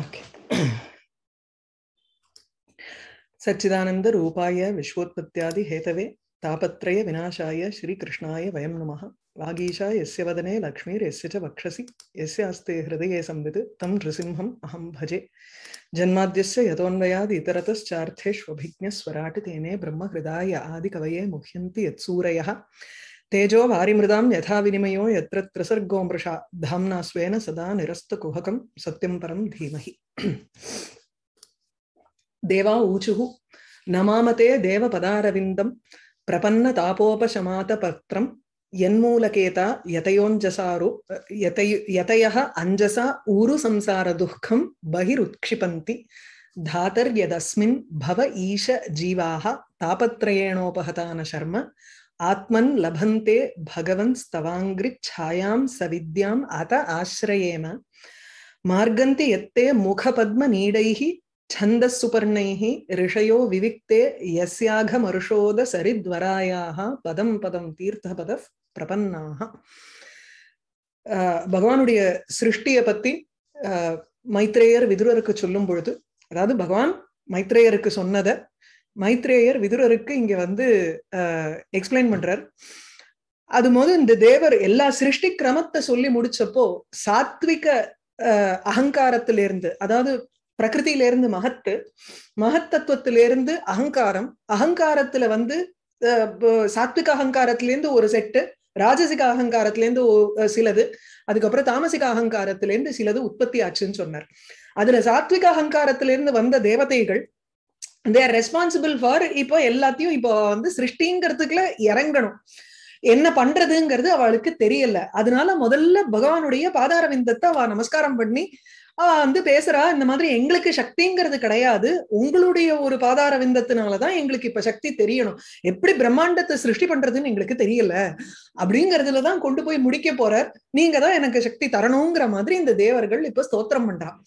Okay. सच्चिदानंद रूपाय विश्वोत्पत्त्यादि Hathaway तापत्रय विनाशाय श्री कृष्णाय वयं नमः वागीशा यस्य वदने लक्ष्मीर्यस्य च वक्षसि यस्य हस्ते हृदये संवित् तं नृसिंहम् अहं भजे जन्माद्यस्य यतोऽन्वयाद् इतरतश्चार्थेष्वभिज्ञस्वराट् तेने ब्रह्महृदाय आदिकवये मुह्यन्ति यत्सूरयः तेजो वारिमृदां यथा विनिमयो यत्र त्रिसर्गो मृषा धाम्ना स्वेन सदा निरस्तकुहकं सत्यं परं धीमहि देवा ऊचुः नमामते देवपदारविन्दं प्रपन्नतापोपशमातपत्रं यन्मूलकेता यतयोञ्जसारु यतय यतयः अञ्जसा ऊरुसंसारदुःखं बहिरुत्क्षिपन्ति धातर्यदस्मिन् भव ईश जीवाः तापत्रयेणोपहतान शर्म ஆத்மன் லபந்தே பகவன் ஸ்தவாங்கிரி ಛಾಯಾಂ சவித்யாம் அத ஆசிரயேம மார்கந்தி எத்தே முகபத்ம நீடைஹி விவிக்தே யசியாக மருஷோத சரித்வராயாக பதம் பதம் தீர்த்தபதः பிரபன்னாக பகவானுடைய சிருஷ்டியை பத்தி மைத்ரேயர் விதுரருக்கு சொல்லும் பொழுது அதாவது பகவான் மைத்ரேயருக்கு சொன்னதை மைத்ரேயர் விதுரருக்கு இங்க வந்து எக்ஸ்பிளைன் பண்றார் அது போது இந்த தேவர் எல்லா சிருஷ்டி கிரமத்தை சொல்லி முடிச்சப்போ சாத்விக அகங்காரத்திலிருந்து அதாவது இருந்து மகத்து மகத்தத்துவத்திலிருந்து அகங்காரம் அகங்காரத்துல வந்து சாத்விக அகங்காரத்திலேருந்து ஒரு செட்டு ராஜசிக அகங்காரத்திலேருந்து சிலது அதுக்கப்புறம் தாமசிக அகங்காரத்திலேருந்து சிலது உற்பத்தி ஆச்சுன்னு சொன்னார் அதுல சாத்விக அகங்காரத்திலேருந்து வந்த தேவதைகள் தேர் ரெஸ்பான்சிபிள் ஃபார் இப்போ எல்லாத்தையும் இப்போ வந்து சிருஷ்டிங்கிறதுக்குள்ள இறங்கணும் என்ன பண்றதுங்கிறது அவளுக்கு தெரியல அதனால முதல்ல பகவானுடைய பாதாரவிந்தத்தை அவ நமஸ்காரம் பண்ணி அவ வந்து பேசுறா இந்த மாதிரி எங்களுக்கு சக்திங்கிறது கிடையாது உங்களுடைய ஒரு பாதார விந்தத்தினாலதான் எங்களுக்கு இப்ப சக்தி தெரியணும் எப்படி பிரம்மாண்டத்தை சிருஷ்டி பண்றதுன்னு எங்களுக்கு தெரியல அப்படிங்கறதுலதான் கொண்டு போய் முடிக்க போறார் நீங்க தான் எனக்கு சக்தி தரணுங்கிற மாதிரி இந்த தேவர்கள் இப்ப ஸ்தோத்திரம் பண்றான்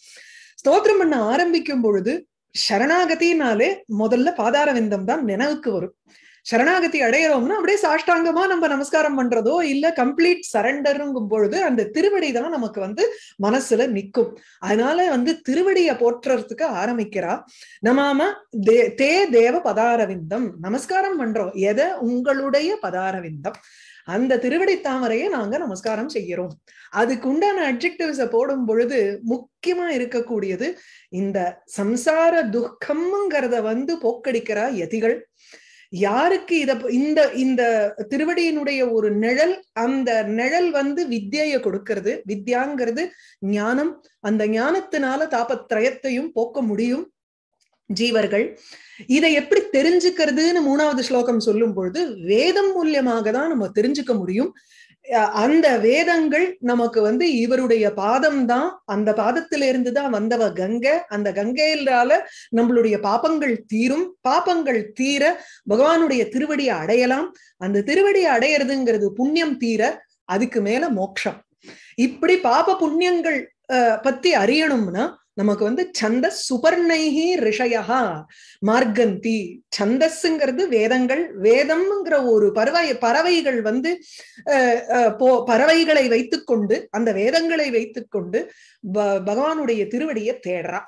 ஸ்தோத்திரம் பண்ண ஆரம்பிக்கும் பொழுது சரணாகத்தினாலே முதல்ல பாதார விந்தம் தான் நினைவுக்கு வரும் சரணாகதி அடையிறோம்னா அப்படியே சாஷ்டாங்கமா நம்ம நமஸ்காரம் பண்றதோ இல்ல கம்ப்ளீட் சரண்டருங்கும் பொழுது அந்த திருவடி தான் நமக்கு வந்து மனசுல நிக்கும் அதனால வந்து திருவடிய போற்றுறதுக்கு ஆரம்பிக்கிறா நமாம தே தே தேவ பதாரவிந்தம் நமஸ்காரம் பண்றோம் எதை உங்களுடைய பதாரவிந்தம் அந்த திருவடி தாமரையை நாங்க நமஸ்காரம் செய்யறோம் அதுக்கு உண்டான அப்ஜெக்டிவ்ஸ போடும் பொழுது முக்கியமா இருக்கக்கூடியது இந்த சம்சார துக்கம்ங்கிறத வந்து போக்கடிக்கிறா யதிகள் யாருக்கு இத இந்த இந்த திருவடியினுடைய ஒரு நிழல் அந்த நிழல் வந்து வித்தியை கொடுக்கிறது வித்யாங்கிறது ஞானம் அந்த ஞானத்தினால தாபத்திரயத்தையும் போக்க முடியும் ஜீவர்கள் இதை எப்படி தெரிஞ்சுக்கிறதுன்னு மூணாவது ஸ்லோகம் சொல்லும் பொழுது வேதம் மூலியமாக தான் நம்ம தெரிஞ்சுக்க முடியும் அந்த வேதங்கள் நமக்கு வந்து இவருடைய பாதம் தான் அந்த பாதத்தில இருந்துதான் தான் வந்தவ கங்கை அந்த கங்கையிலால நம்மளுடைய பாப்பங்கள் தீரும் பாப்பங்கள் தீர பகவானுடைய திருவடியை அடையலாம் அந்த திருவடியை அடையிறதுங்கிறது புண்ணியம் தீர அதுக்கு மேல மோட்சம் இப்படி பாப புண்ணியங்கள் பத்தி அறியணும்னா நமக்கு வந்து சந்த சுபர்ணைகி ரிஷயா மார்கந்தி சந்தஸ்ங்கிறது வேதங்கள் வேதம்ங்கிற ஒரு பறவை பறவைகள் வந்து போ பறவைகளை வைத்துக்கொண்டு அந்த வேதங்களை வைத்துக்கொண்டு பகவானுடைய திருவடியை தேடுறா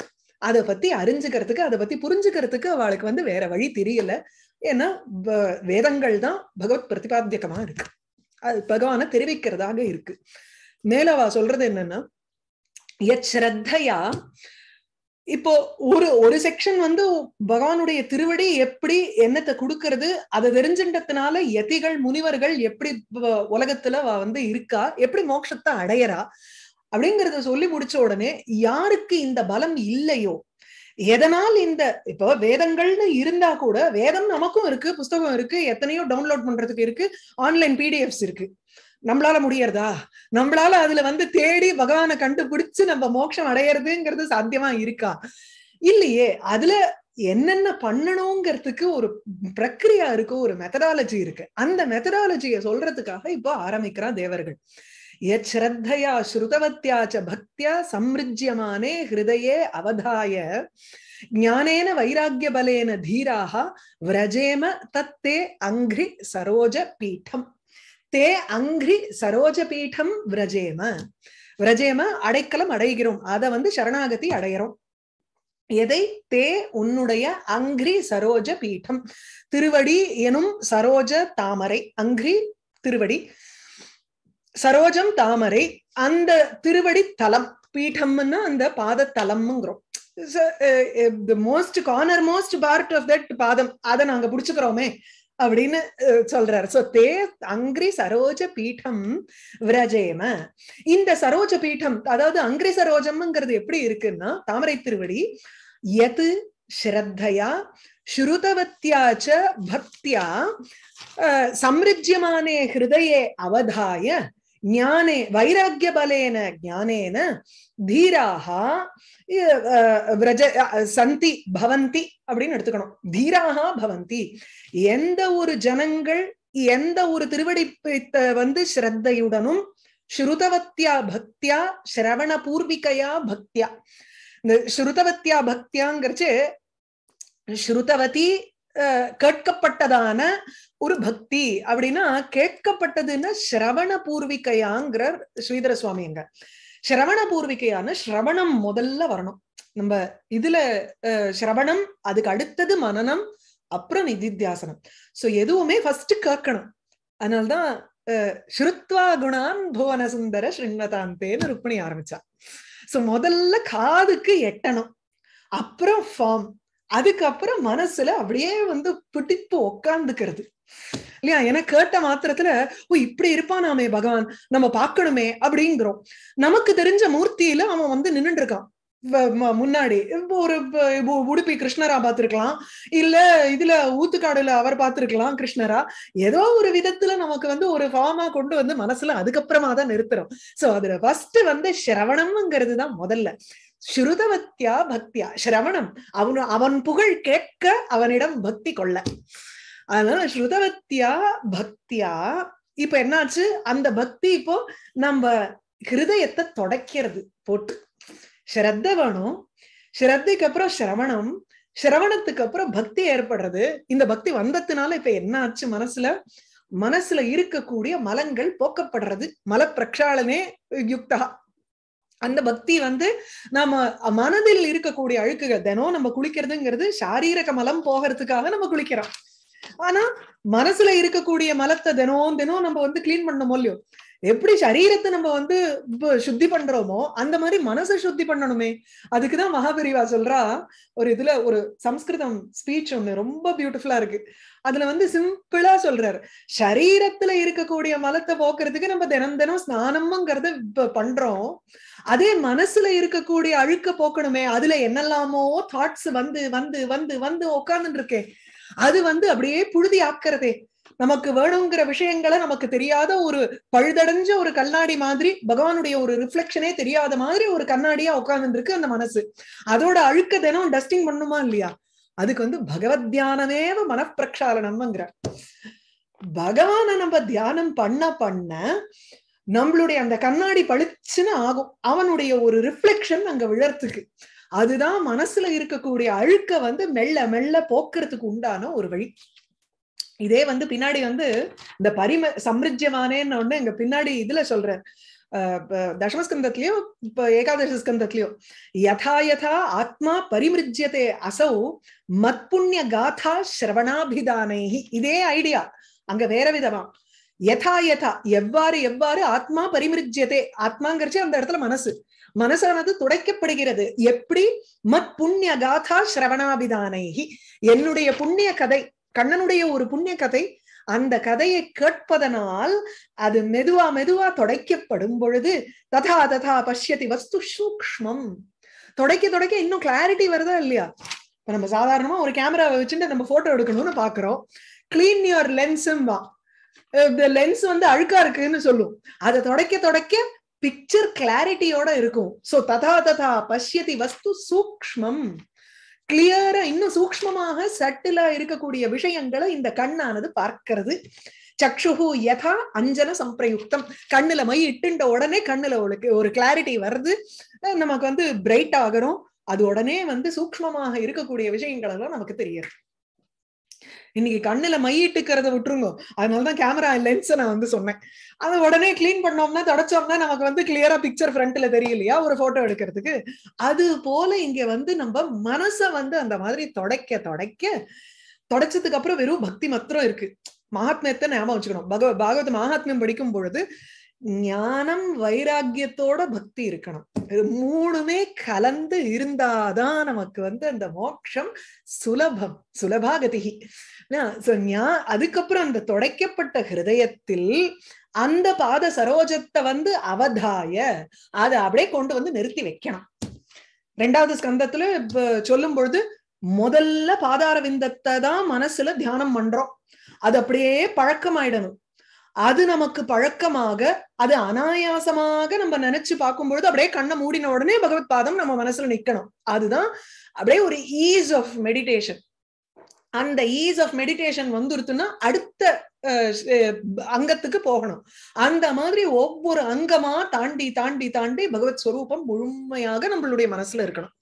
அதை பத்தி அறிஞ்சுக்கிறதுக்கு அதை பத்தி புரிஞ்சுக்கிறதுக்கு அவளுக்கு வந்து வேற வழி தெரியல ஏன்னா வேதங்கள் தான் பகவத் பிரதிபாத்தியகமா இருக்கு அது பகவானை தெரிவிக்கிறதாக இருக்கு மேலவா சொல்றது என்னன்னா எச்ரத்தையா இப்போ ஒரு ஒரு செக்ஷன் வந்து பகவானுடைய திருவடி எப்படி என்னத்தை கொடுக்கறது அதை தெரிஞ்சின்றதுனால எதிகள் முனிவர்கள் எப்படி உலகத்துல வந்து இருக்கா எப்படி மோட்சத்தை அடையறா அப்படிங்கறத சொல்லி முடிச்ச உடனே யாருக்கு இந்த பலம் இல்லையோ எதனால் இந்த இப்போ வேதங்கள்னு இருந்தா கூட வேதம் நமக்கும் இருக்கு புஸ்தகம் இருக்கு எத்தனையோ டவுன்லோட் பண்றதுக்கு இருக்கு ஆன்லைன் பிடிஎஃப்ஸ் இருக்கு நம்மளால முடியறதா நம்மளால அதுல வந்து தேடி பகவானை கண்டுபிடிச்சு நம்ம மோட்சம் அடையிறதுங்கிறது சாத்தியமா இருக்கா இல்லையே அதுல என்னென்ன பண்ணணுங்கிறதுக்கு ஒரு பிரக்கிரியா இருக்கு ஒரு மெத்தடாலஜி இருக்கு அந்த மெத்தடாலஜியை சொல்றதுக்காக இப்போ ஆரம்பிக்கிறான் தேவர்கள் யத்ரத்தையா ஸ்ருதவத்தியாச்ச பக்தியா சம்ருஜ்யமானே ஹிருதயே அவதாய ஞானேன வைராகிய பலேன தீராக விரஜேம தத்தே அங்கிரி சரோஜ பீட்டம் தே அங்கிரி சரோஜபீఠம் விரஜேம விரஜேம அடைக்கலம் அடைகிறோம் அதை வந்து சரணாகதி அடையிறோம் எதை தே உன்னுடைய அங்கிரி சரோஜ பீட்டம் திருவடி எனும் சரோஜ தாமரை அங்கிரி திருவடி சரோஜம் தாமரை அந்த திருவடி தலம் பீட்டம்னா அந்த பாதத்தலம்ங்கிறோம் most corner most part of that பாதம் அதை நாங்க புடிச்சுக்கிறோமே அப்படின்னு சொல்றாரு சோ தே அங்கிரி சரோஜ பீட்டம் விரஜேம இந்த சரோஜ பீட்டம் அதாவது அங்கிரி சரோஜம்ங்கிறது எப்படி இருக்குன்னா தாமரை திருவடி எது ஸ்ரத்தையா ஸ்ருதவத்தியாச்ச பக்தியா சம்ருஜ்யமானே ஹிருதயே அவதாய ஞானே வைராக்கிய பலேன ஜானேன தீராக விரஜ சந்தி பவந்தி அப்படின்னு எடுத்துக்கணும் தீராக பவந்தி எந்த ஒரு ஜனங்கள் எந்த ஒரு திருவடிப்பத்தை வந்து ஸ்ரத்தையுடனும் ஸ்ருதவத்தியா பக்தியா சிரவண பூர்விகையா பக்தியா இந்த ஸ்ருதவத்தியா பக்தியாங்கிறச்சு ஸ்ருதவதி கேட்கப்பட்டதான ஒரு பக்தி அப்படின்னா கேட்கப்பட்டதுன்னா சிரவண பூர்விகையாங்கிற ஸ்ரீதர சுவாமிங்க சிரவண பூர்விகையான சிரவணம் முதல்ல வரணும் நம்ம இதுல சிரவணம் அதுக்கு அடுத்தது மனநம் அப்புறம் நிதித்தியாசனம் சோ எதுவுமே ஃபர்ஸ்ட் கேட்கணும் அதனால்தான் ஸ்ருத்வா குணான் புவன சுந்தர ஸ்ருண்வதாந்தேன்னு ருக்மிணி ஆரம்பிச்சா சோ முதல்ல காதுக்கு எட்டணும் அப்புறம் ஃபார்ம் அதுக்கப்புறம் மனசுல அப்படியே வந்து பிடிப்பு உக்காந்துக்கிறது இல்லையா என கேட்ட மாத்திரத்துல ஓ இப்படி இருப்பா நாமே பகவான் நம்ம பாக்கணுமே அப்படிங்கிறோம் நமக்கு தெரிஞ்ச மூர்த்தியில அவன் வந்து நின்னுட்டு இருக்கான் முன்னாடி ஒரு உடுப்பி கிருஷ்ணரா பாத்துருக்கலாம் இல்ல இதுல ஊத்துக்காடுல அவர் பாத்துருக்கலாம் கிருஷ்ணரா ஏதோ ஒரு விதத்துல நமக்கு வந்து ஒரு ஃபார்மா கொண்டு வந்து மனசுல அதுக்கப்புறமா தான் நிறுத்துறோம் சோ அதுல ஃபர்ஸ்ட் வந்து சிரவணம்ங்கிறது தான் முதல்ல ஸ்ருதவத்தியா பக்தியா சிரவணம் அவன் அவன் புகழ் கேட்க அவனிடம் பக்தி கொள்ள அதனால ஸ்ருதவத்தியா பக்தியா இப்ப என்னாச்சு அந்த பக்தி இப்போ நம்ம ஹிருதயத்தை தொடக்கிறது போட்டு ஸ்ரத்த வேணும் ஸ்ரத்தைக்கு அப்புறம் சிரவணம் சிரவணத்துக்கு அப்புறம் பக்தி ஏற்படுறது இந்த பக்தி வந்ததுனால இப்ப என்ன ஆச்சு மனசுல மனசுல இருக்கக்கூடிய மலங்கள் போக்கப்படுறது மல பிரக்ஷாலனே யுக்தா அந்த பக்தி வந்து நாம மனதில் இருக்கக்கூடிய அழுக்குகள் தினம் நம்ம குளிக்கிறதுங்கிறது சாரீரக மலம் போகிறதுக்காக நம்ம குளிக்கிறோம் ஆனா மனசுல இருக்கக்கூடிய மலத்தை தினம் தினம் நம்ம வந்து கிளீன் பண்ணணும் இல்லையோ எப்படி சரீரத்தை நம்ம வந்து சுத்தி பண்றோமோ அந்த மாதிரி மனசை சுத்தி பண்ணணுமே அதுக்குதான் மகாபிரிவா சொல்றா ஒரு இதுல ஒரு சம்ஸ்கிருதம் ஸ்பீச் ஒண்ணு ரொம்ப பியூட்டிஃபுல்லா இருக்கு அதுல வந்து சிம்பிளா சொல்றாரு சரீரத்துல இருக்கக்கூடிய மலத்தை போக்குறதுக்கு நம்ம தினம் தினம் ஸ்நானம்ங்கிறத பண்றோம் அதே மனசுல இருக்கக்கூடிய அழுக்க போக்கணுமே அதுல என்னெல்லாமோ தாட்ஸ் வந்து வந்து வந்து வந்து உட்கார்ந்துட்டு இருக்கேன் அது வந்து அப்படியே புழுதி ஆக்குறதே நமக்கு வேணுங்கிற விஷயங்களை நமக்கு தெரியாத ஒரு பழுதடைஞ்ச ஒரு கண்ணாடி மாதிரி பகவானுடைய ஒரு ரிஃப்ளெக்ஷனே தெரியாத மாதிரி ஒரு கண்ணாடியா உட்கார்ந்துருக்கு அந்த மனசு அதோட அழுக்க தினம் டஸ்டிங் பண்ணுமா இல்லையா அதுக்கு வந்து பகவத் தியானமேவ மனப்பிரக்ஷாலனம்ங்கிற பகவான நம்ம தியானம் பண்ண பண்ண நம்மளுடைய அந்த கண்ணாடி பளிச்சுன்னு ஆகும் அவனுடைய ஒரு ரிஃப்ளெக்ஷன் அங்க விழறதுக்கு அதுதான் மனசுல இருக்கக்கூடிய அழுக்க வந்து மெல்ல மெல்ல போக்குறதுக்கு உண்டான ஒரு வழி இதே வந்து பின்னாடி வந்து இந்த பரிம சமிருஜ்யமானேன்னு ஒண்ணு எங்க பின்னாடி இதுல சொல்றேன் தசமஸ்கந்தத்திலயோ இப்ப ஏகாதசஸ்கந்தத்திலயோ யதா யதா ஆத்மா பரிமிருஜ்யத்தை அசௌ மத் புண்ணிய காதா சிரவணாபிதானேஹி இதே ஐடியா அங்க வேற விதமா யதா யதா எவ்வாறு எவ்வாறு ஆத்மா பரிமிருஜ்யத்தை ஆத்மாங்கிறச்சு அந்த இடத்துல மனசு மனசானது துடைக்கப்படுகிறது எப்படி மத் புண்ணிய காதா சிரவணாபிதானேஹி என்னுடைய புண்ணிய கதை கண்ணனுடைய ஒரு புண்ணிய கதை அந்த கதையை கேட்பதனால் அது மெதுவா மெதுவா தொடைக்கப்படும் பொழுது ததா ததா பஷ்யதி வஸ்து சூக்மம் தொடக்க தொடைக்க இன்னும் கிளாரிட்டி வருதா இல்லையா இப்ப நம்ம சாதாரணமா ஒரு கேமராவை வச்சுட்டு நம்ம போட்டோ எடுக்கணும்னு பாக்குறோம் கிளீன் யுவர் லென்ஸும்பா லென்ஸ் வந்து அழுக்கா இருக்குன்னு சொல்லும் அதை தொடக்க தொடக்க பிக்சர் கிளாரிட்டியோட இருக்கும் சோ ததா ததா பஷ்யதி வஸ்து சூக்மம் கிளியரா இன்னும் சூக்மமாக சட்டிலா இருக்கக்கூடிய விஷயங்களை இந்த கண்ணானது பார்க்கிறது சக்ஷுகு யதா அஞ்சன சம்பிரயுக்தம் கண்ணுல மை இட்டுண்ட உடனே கண்ணுல உங்களுக்கு ஒரு கிளாரிட்டி வருது நமக்கு வந்து பிரைட் ஆகிறோம் அது உடனே வந்து சூக்மமாக இருக்கக்கூடிய விஷயங்கள் எல்லாம் நமக்கு தெரியுது இன்னைக்கு கண்ணுல மையிட்டுக்கிறத விட்டுருங்க அதனாலதான் கேமரா லென்ஸ் நான் வந்து சொன்னேன் அதை உடனே கிளீன் பண்ணோம்னா தொடச்சோம்னா நமக்கு வந்து கிளியரா பிக்சர் ஃப்ரண்ட்ல தெரியலையா ஒரு போட்டோ எடுக்கிறதுக்கு அது போல இங்க வந்து நம்ம மனச வந்து அந்த மாதிரி தொடக்க தொடக்க தொடச்சதுக்கு அப்புறம் வெறும் பக்தி மாத்திரம் இருக்கு மகாத்மியத்தை ஞாபகம் வச்சுக்கணும் பகவ பாகவத மகாத்மியம் படிக்கும் பொழுது ஞானம் வைராக்கியத்தோட பக்தி இருக்கணும் இது மூணுமே கலந்து இருந்தாதான் நமக்கு வந்து அந்த மோட்சம் சுலபம் சுலபாகதிகி அதுக்கப்புறம் அந்த தொடைக்கப்பட்ட ஹிருதயத்தில் அந்த பாத சரோஜத்தை வந்து அவதாய அதை அப்படியே கொண்டு வந்து நிறுத்தி வைக்கணும் ரெண்டாவது ஸ்கந்தத்துல சொல்லும் பொழுது முதல்ல பாதார விந்தத்தை தான் மனசுல தியானம் பண்றோம் அது அப்படியே பழக்கமாயிடணும் அது நமக்கு பழக்கமாக அது அனாயாசமாக நம்ம நினைச்சு பார்க்கும்பொழுது அப்படியே கண்ணை மூடின உடனே பகவத் பாதம் நம்ம மனசுல நிக்கணும் அதுதான் அப்படியே ஒரு ஈஸ் ஆஃப் மெடிடேஷன் அந்த ஈஸ் ஆஃப் மெடிடேஷன் வந்துருத்துன்னா அடுத்த அங்கத்துக்கு போகணும் அந்த மாதிரி ஒவ்வொரு அங்கமா தாண்டி தாண்டி தாண்டி பகவத் ஸ்வரூபம் முழுமையாக நம்மளுடைய மனசுல இருக்கணும்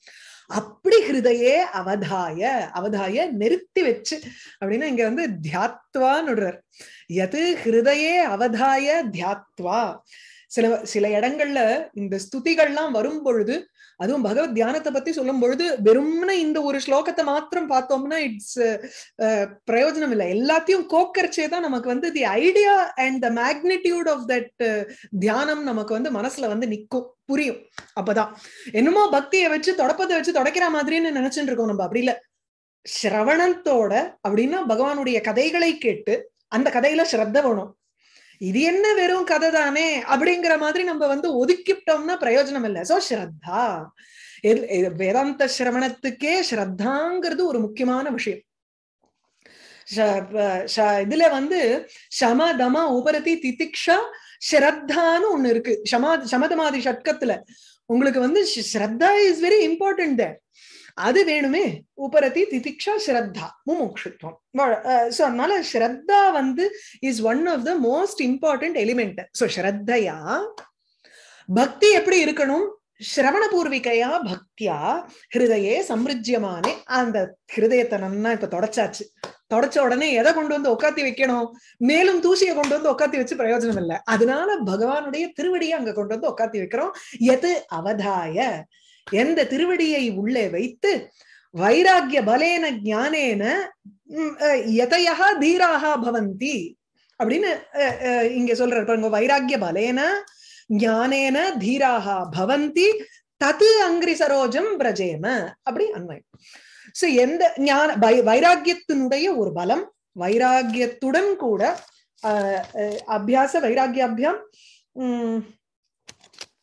அப்படி ஹிருதயே அவதாய அவதாய நிறுத்தி வச்சு அப்படின்னா இங்க வந்து நுடுறார் எது ஹிருதயே அவதாய தியாத்வா சில சில இடங்கள்ல இந்த ஸ்துதிகள்லாம் வரும் பொழுது அதுவும் பகவத் தியானத்தை பத்தி சொல்லும் பொழுது வெறும்னு இந்த ஒரு ஸ்லோகத்தை மாத்திரம் பார்த்தோம்னா இட்ஸ் பிரயோஜனம் இல்லை எல்லாத்தையும் கோக்கரிச்சே தான் நமக்கு வந்து the idea and the magnitude of that தியானம் நமக்கு வந்து மனசுல வந்து நிற்கும் புரியும் அப்பதான் என்னமோ பக்தியை வச்சு தொடப்பதை வச்சு தொடக்கிற மாதிரின்னு நினைச்சுட்டு இருக்கோம் நம்ம அப்படி இல்லை சிரவணத்தோட அப்படின்னா பகவானுடைய கதைகளை கேட்டு அந்த கதையில ஸ்ரத்த வேணும் இது என்ன வெறும் கதை தானே அப்படிங்கிற மாதிரி நம்ம வந்து ஒதுக்கிட்டோம்னா பிரயோஜனம் இல்லை சோ ஸ்ரத்தா வேதாந்த சிரவணத்துக்கே ஸ்ரத்தாங்கிறது ஒரு முக்கியமான விஷயம் இதுல வந்து சமதமா உபரதி திதிக்ஷா ஸ்ரத்தான்னு ஒண்ணு இருக்கு சமா சமதமாதி ஷட்கத்துல உங்களுக்கு வந்து ஸ்ரத்தா இஸ் வெரி இம்பார்ட்டன்ட் தேர் அது வேணுமே உபரதி திதிக்ஷா ஸ்ரத்தா முமுக்ஷுத்வம் சோ அதனால ஸ்ரத்தா வந்து is one of the most important element so ஸ்ரத்தையா பக்தி எப்படி இருக்கணும் பூர்விகையா பக்தியா ஹிருதயே சம்பிருஜ்யமானே அந்த ஹிருதயத்தை நன்னா இப்ப தொடச்சாச்சு தொடச்ச உடனே எதை கொண்டு வந்து உட்காத்தி வைக்கணும் மேலும் தூசியை கொண்டு வந்து உட்காத்தி வச்சு பிரயோஜனம் இல்லை அதனால பகவானுடைய திருவடியை அங்க கொண்டு வந்து உட்காத்தி வைக்கிறோம் எது அவதாய எந்த திருவடியை உள்ளே வைத்து வைராகிய பலேன ஞானேன எதையா தீராக பவந்தி அப்படின்னு இங்க சொல்ற பாருங்க வைராகிய பலேன ஞானேன தீராக பவந்தி தது அங்கிரி சரோஜம் பிரஜேம அப்படி அன்வயம் சோ எந்த ஞான வைராகியத்தினுடைய ஒரு பலம் வைராகியத்துடன் கூட அபியாச வைராகியாபியம் அபியாம்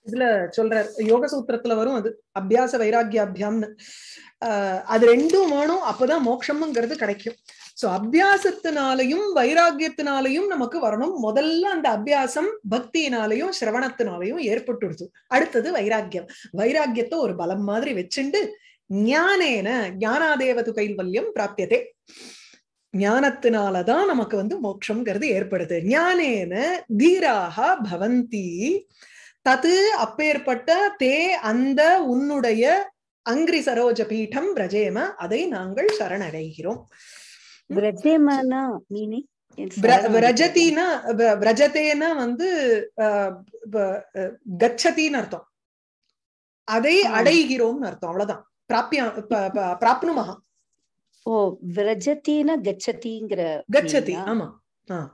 இதுல சொல்ற யோக சூத்திரத்துல வரும் அது அபியாச ஆஹ் அது ரெண்டும் வேணும் அப்பதான் மோட்சம்ங்கிறது கிடைக்கும் சோ அபியாசத்தினாலையும் வைராகியத்தினாலையும் நமக்கு வரணும் முதல்ல அந்த அபியாசம் பக்தியினாலையும் சிரவணத்தினாலையும் ஏற்பட்டுடுது அடுத்தது வைராக்கியம் வைராக்கியத்தை ஒரு பலம் மாதிரி வச்சுண்டு ஞானேன ஞானாதேவது கைவல்யம் பிராப்தியதே ஞானத்தினாலதான் நமக்கு வந்து மோட்சம்ங்கிறது ஏற்படுது ஞானேன தீராக பவந்தி தது அப்பேற்பட்ட தே அந்த உன்னுடைய அங்கிரி சரோஜ பீடம் பிரஜேம அதை நாங்கள் சரணடைகிறோம் பிரஜத்தினா பிரஜத்தேனா வந்து கச்சத்தின்னு அர்த்தம் அதை அடைகிறோம்னு அர்த்தம் அவ்வளவுதான் பிராப்தியா பிராப்னுமகா ஓ விரஜத்தின கச்சதிங்கிற கச்சதி ஆமா ஆஹ்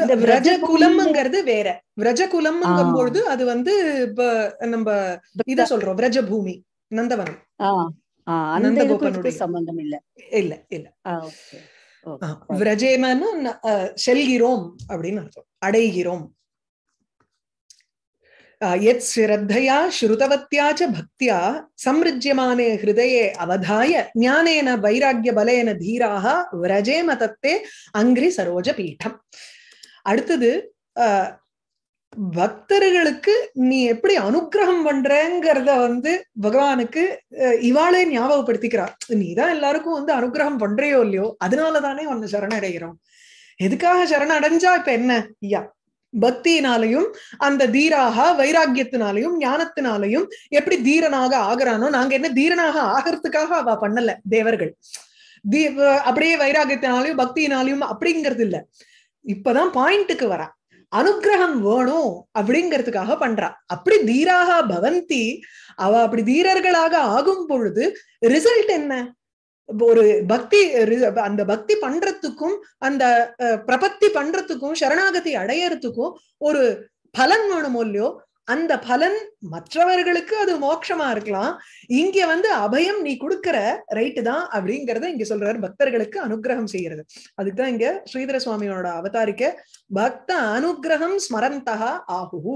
இந்த குலம்ங்கிறது வேற விரஜ குலம்ங்கும் பொழுது அது வந்து இப்ப நம்ம இத சொல்றோம் விரஜ பூமி நந்தவனம் நந்தகோபனுடைய சம்பந்தம் இல்ல இல்ல இல்ல விரஜேமன்னு செல்கிறோம் அப்படின்னு அர்த்தம் அடைகிறோம் யத் ஸ்ரத்தையா ஸ்ருதவத்தியாச்ச ச பக்தியா சம்ருஜ்யமானே ஹிருதயே அவதாய ஞானேன வைராக்கிய பலேன தீராக விரஜே மதத்தே அங்கிரி சரோஜ பீட்டம் அடுத்தது பக்தர்களுக்கு நீ எப்படி அனுகிரகம் பண்றங்கிறத வந்து பகவானுக்கு இவாளே ஞாபகப்படுத்திக்கிறார் நீதான் எல்லாருக்கும் வந்து அனுகிரகம் பண்றையோ இல்லையோ அதனாலதானே உன்னை சரணடைகிறோம் எதுக்காக சரணடைஞ்சா இப்ப என்ன ஐயா பக்தியினாலையும் அந்த தீராக வைராக்கியத்தினாலையும் ஞானத்தினாலையும் எப்படி தீரனாக ஆகிறானோ நாங்க என்ன தீரனாக ஆகிறதுக்காக அவ பண்ணல தேவர்கள் தீ அப்படியே வைராகியத்தினாலையும் பக்தியினாலையும் அப்படிங்கிறது இல்ல இப்பதான் பாயிண்ட்டுக்கு வரா அனுகிரகம் வேணும் அப்படிங்கிறதுக்காக பண்றா அப்படி தீராக பவந்தி அவ அப்படி தீரர்களாக ஆகும் பொழுது ரிசல்ட் என்ன ஒரு பக்தி அந்த பக்தி பண்றதுக்கும் அந்த பிரபத்தி பண்றதுக்கும் சரணாகதி அடையறதுக்கும் ஒரு பலன் வேணுமோ இல்லையோ அந்த பலன் மற்றவர்களுக்கு அது மோட்சமா இருக்கலாம் இங்க வந்து அபயம் நீ கொடுக்கற ரைட்டு தான் அப்படிங்கறத இங்க சொல்றாரு பக்தர்களுக்கு அனுகிரகம் செய்யறது அதுக்குதான் இங்க ஸ்ரீதர சுவாமியோட அவதாரிக்க பக்த அனுகிரகம் ஸ்மரந்தா ஆகு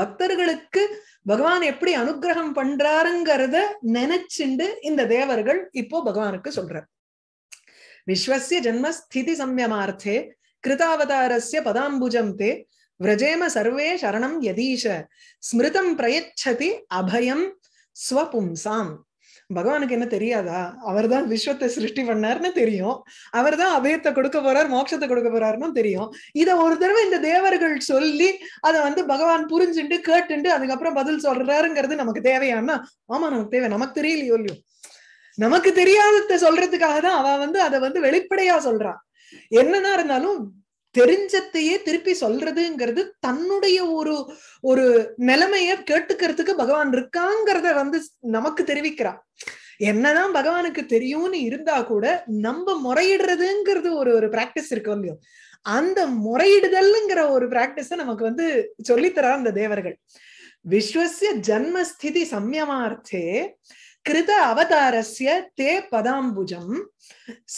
பக்தர்களுக்கு பகவான் எப்படி அனுகிரகம் பண்றாருங்கிறத நினைச்சுண்டு இந்த தேவர்கள் இப்போ பகவானுக்கு சொல்றார் விஸ்வசிய ஜன்மஸ்திதி சம்யமார்த்தே கிருதாவதாரஸ்ய பதாம்புஜம் தே விரஜேம சர்வே சரணம் யதீஷ ஸ்மிருதம் பிரயச்சதி அபயம் ஸ்வபும்சாம் பகவானுக்கு என்ன தெரியாதா அவர் தான் விஸ்வத்தை சிருஷ்டி பண்ணார்னு தெரியும் அவர் தான் அபயத்தை கொடுக்க போறார் மோட்சத்தை கொடுக்க போறாருன்னு தெரியும் இதை ஒரு தடவை இந்த தேவர்கள் சொல்லி அதை வந்து பகவான் புரிஞ்சுட்டு கேட்டுண்டு அதுக்கப்புறம் பதில் சொல்றாருங்கிறது நமக்கு தேவையான ஆமா நமக்கு தேவை நமக்கு தெரியலையோ இல்லையோ நமக்கு தெரியாதத சொல்றதுக்காக தான் அவ வந்து அதை வந்து வெளிப்படையா சொல்றா என்னன்னா இருந்தாலும் தெரிஞ்சத்தையே திருப்பி சொல்றதுங்கிறது தன்னுடைய ஒரு ஒரு நிலைமைய கேட்டுக்கிறதுக்கு பகவான் இருக்காங்கிறத வந்து நமக்கு தெரிவிக்கிறான் என்னதான் பகவானுக்கு தெரியும்னு இருந்தா கூட நம்ம முறையிடுறதுங்கிறது ஒரு ஒரு பிராக்டிஸ் இருக்கு இல்லையோ அந்த முறையிடுதல்ங்கிற ஒரு பிராக்டிஸ நமக்கு வந்து சொல்லித்தரா அந்த தேவர்கள் விஸ்வசிய ஜன்மஸ்திதி சம்யமார்த்தே கிருத அவதாரஸ்ய தே பதாம்புஜம்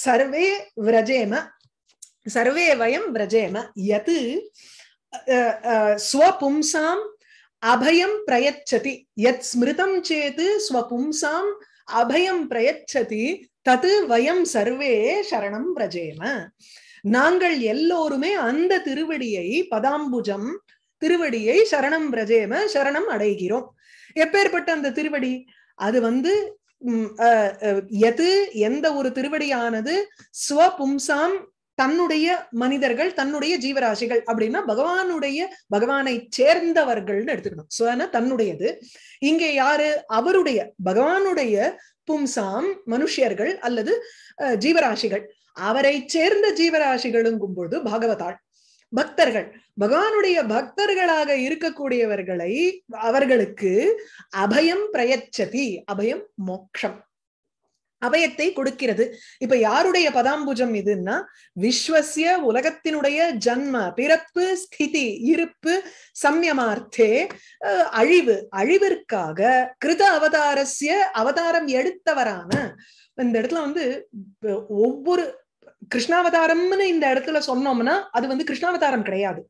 சர்வே விரஜேம சர்வே வயம் பிரஜேம यत् ஸ்வபும்சாம் அபயம் பிரயச்சதி யத் ஸ்மிருதம் चेत् ஸ்வபும்சாம் அபயம் பிரயச்சதி தது வயம் சர்வே சரணம் பிரஜேம நாங்கள் எல்லோருமே அந்த திருவடியை பதாம்புஜம் திருவடியை சரணம் பிரஜேம சரணம் அடைகிறோம் எப்பேற்பட்ட அந்த திருவடி அது வந்து எது எந்த ஒரு திருவடியானது ஸ்வபும்சாம் தன்னுடைய மனிதர்கள் தன்னுடைய ஜீவராசிகள் அப்படின்னா பகவானுடைய பகவானை சேர்ந்தவர்கள்னு எடுத்துக்கணும் தன்னுடையது இங்கே யாரு அவருடைய பகவானுடைய பும்சாம் மனுஷியர்கள் அல்லது ஜீவராசிகள் அவரை சேர்ந்த ஜீவராசிகளும் போது பாகவதாள் பக்தர்கள் பகவானுடைய பக்தர்களாக இருக்கக்கூடியவர்களை அவர்களுக்கு அபயம் பிரயச்சதி அபயம் மோக்ஷம் அபயத்தை கொடுக்கிறது இப்ப யாருடைய பதாம்புஜம் இதுன்னா விஸ்வசிய உலகத்தினுடைய ஜன்ம பிறப்பு ஸ்திதி இருப்பு சம்யமார்த்தே அழிவு அழிவிற்காக கிருத அவதாரஸ்ய அவதாரம் எடுத்தவரான இந்த இடத்துல வந்து ஒவ்வொரு கிருஷ்ணாவதாரம்னு இந்த இடத்துல சொன்னோம்னா அது வந்து கிருஷ்ணாவதாரம் கிடையாது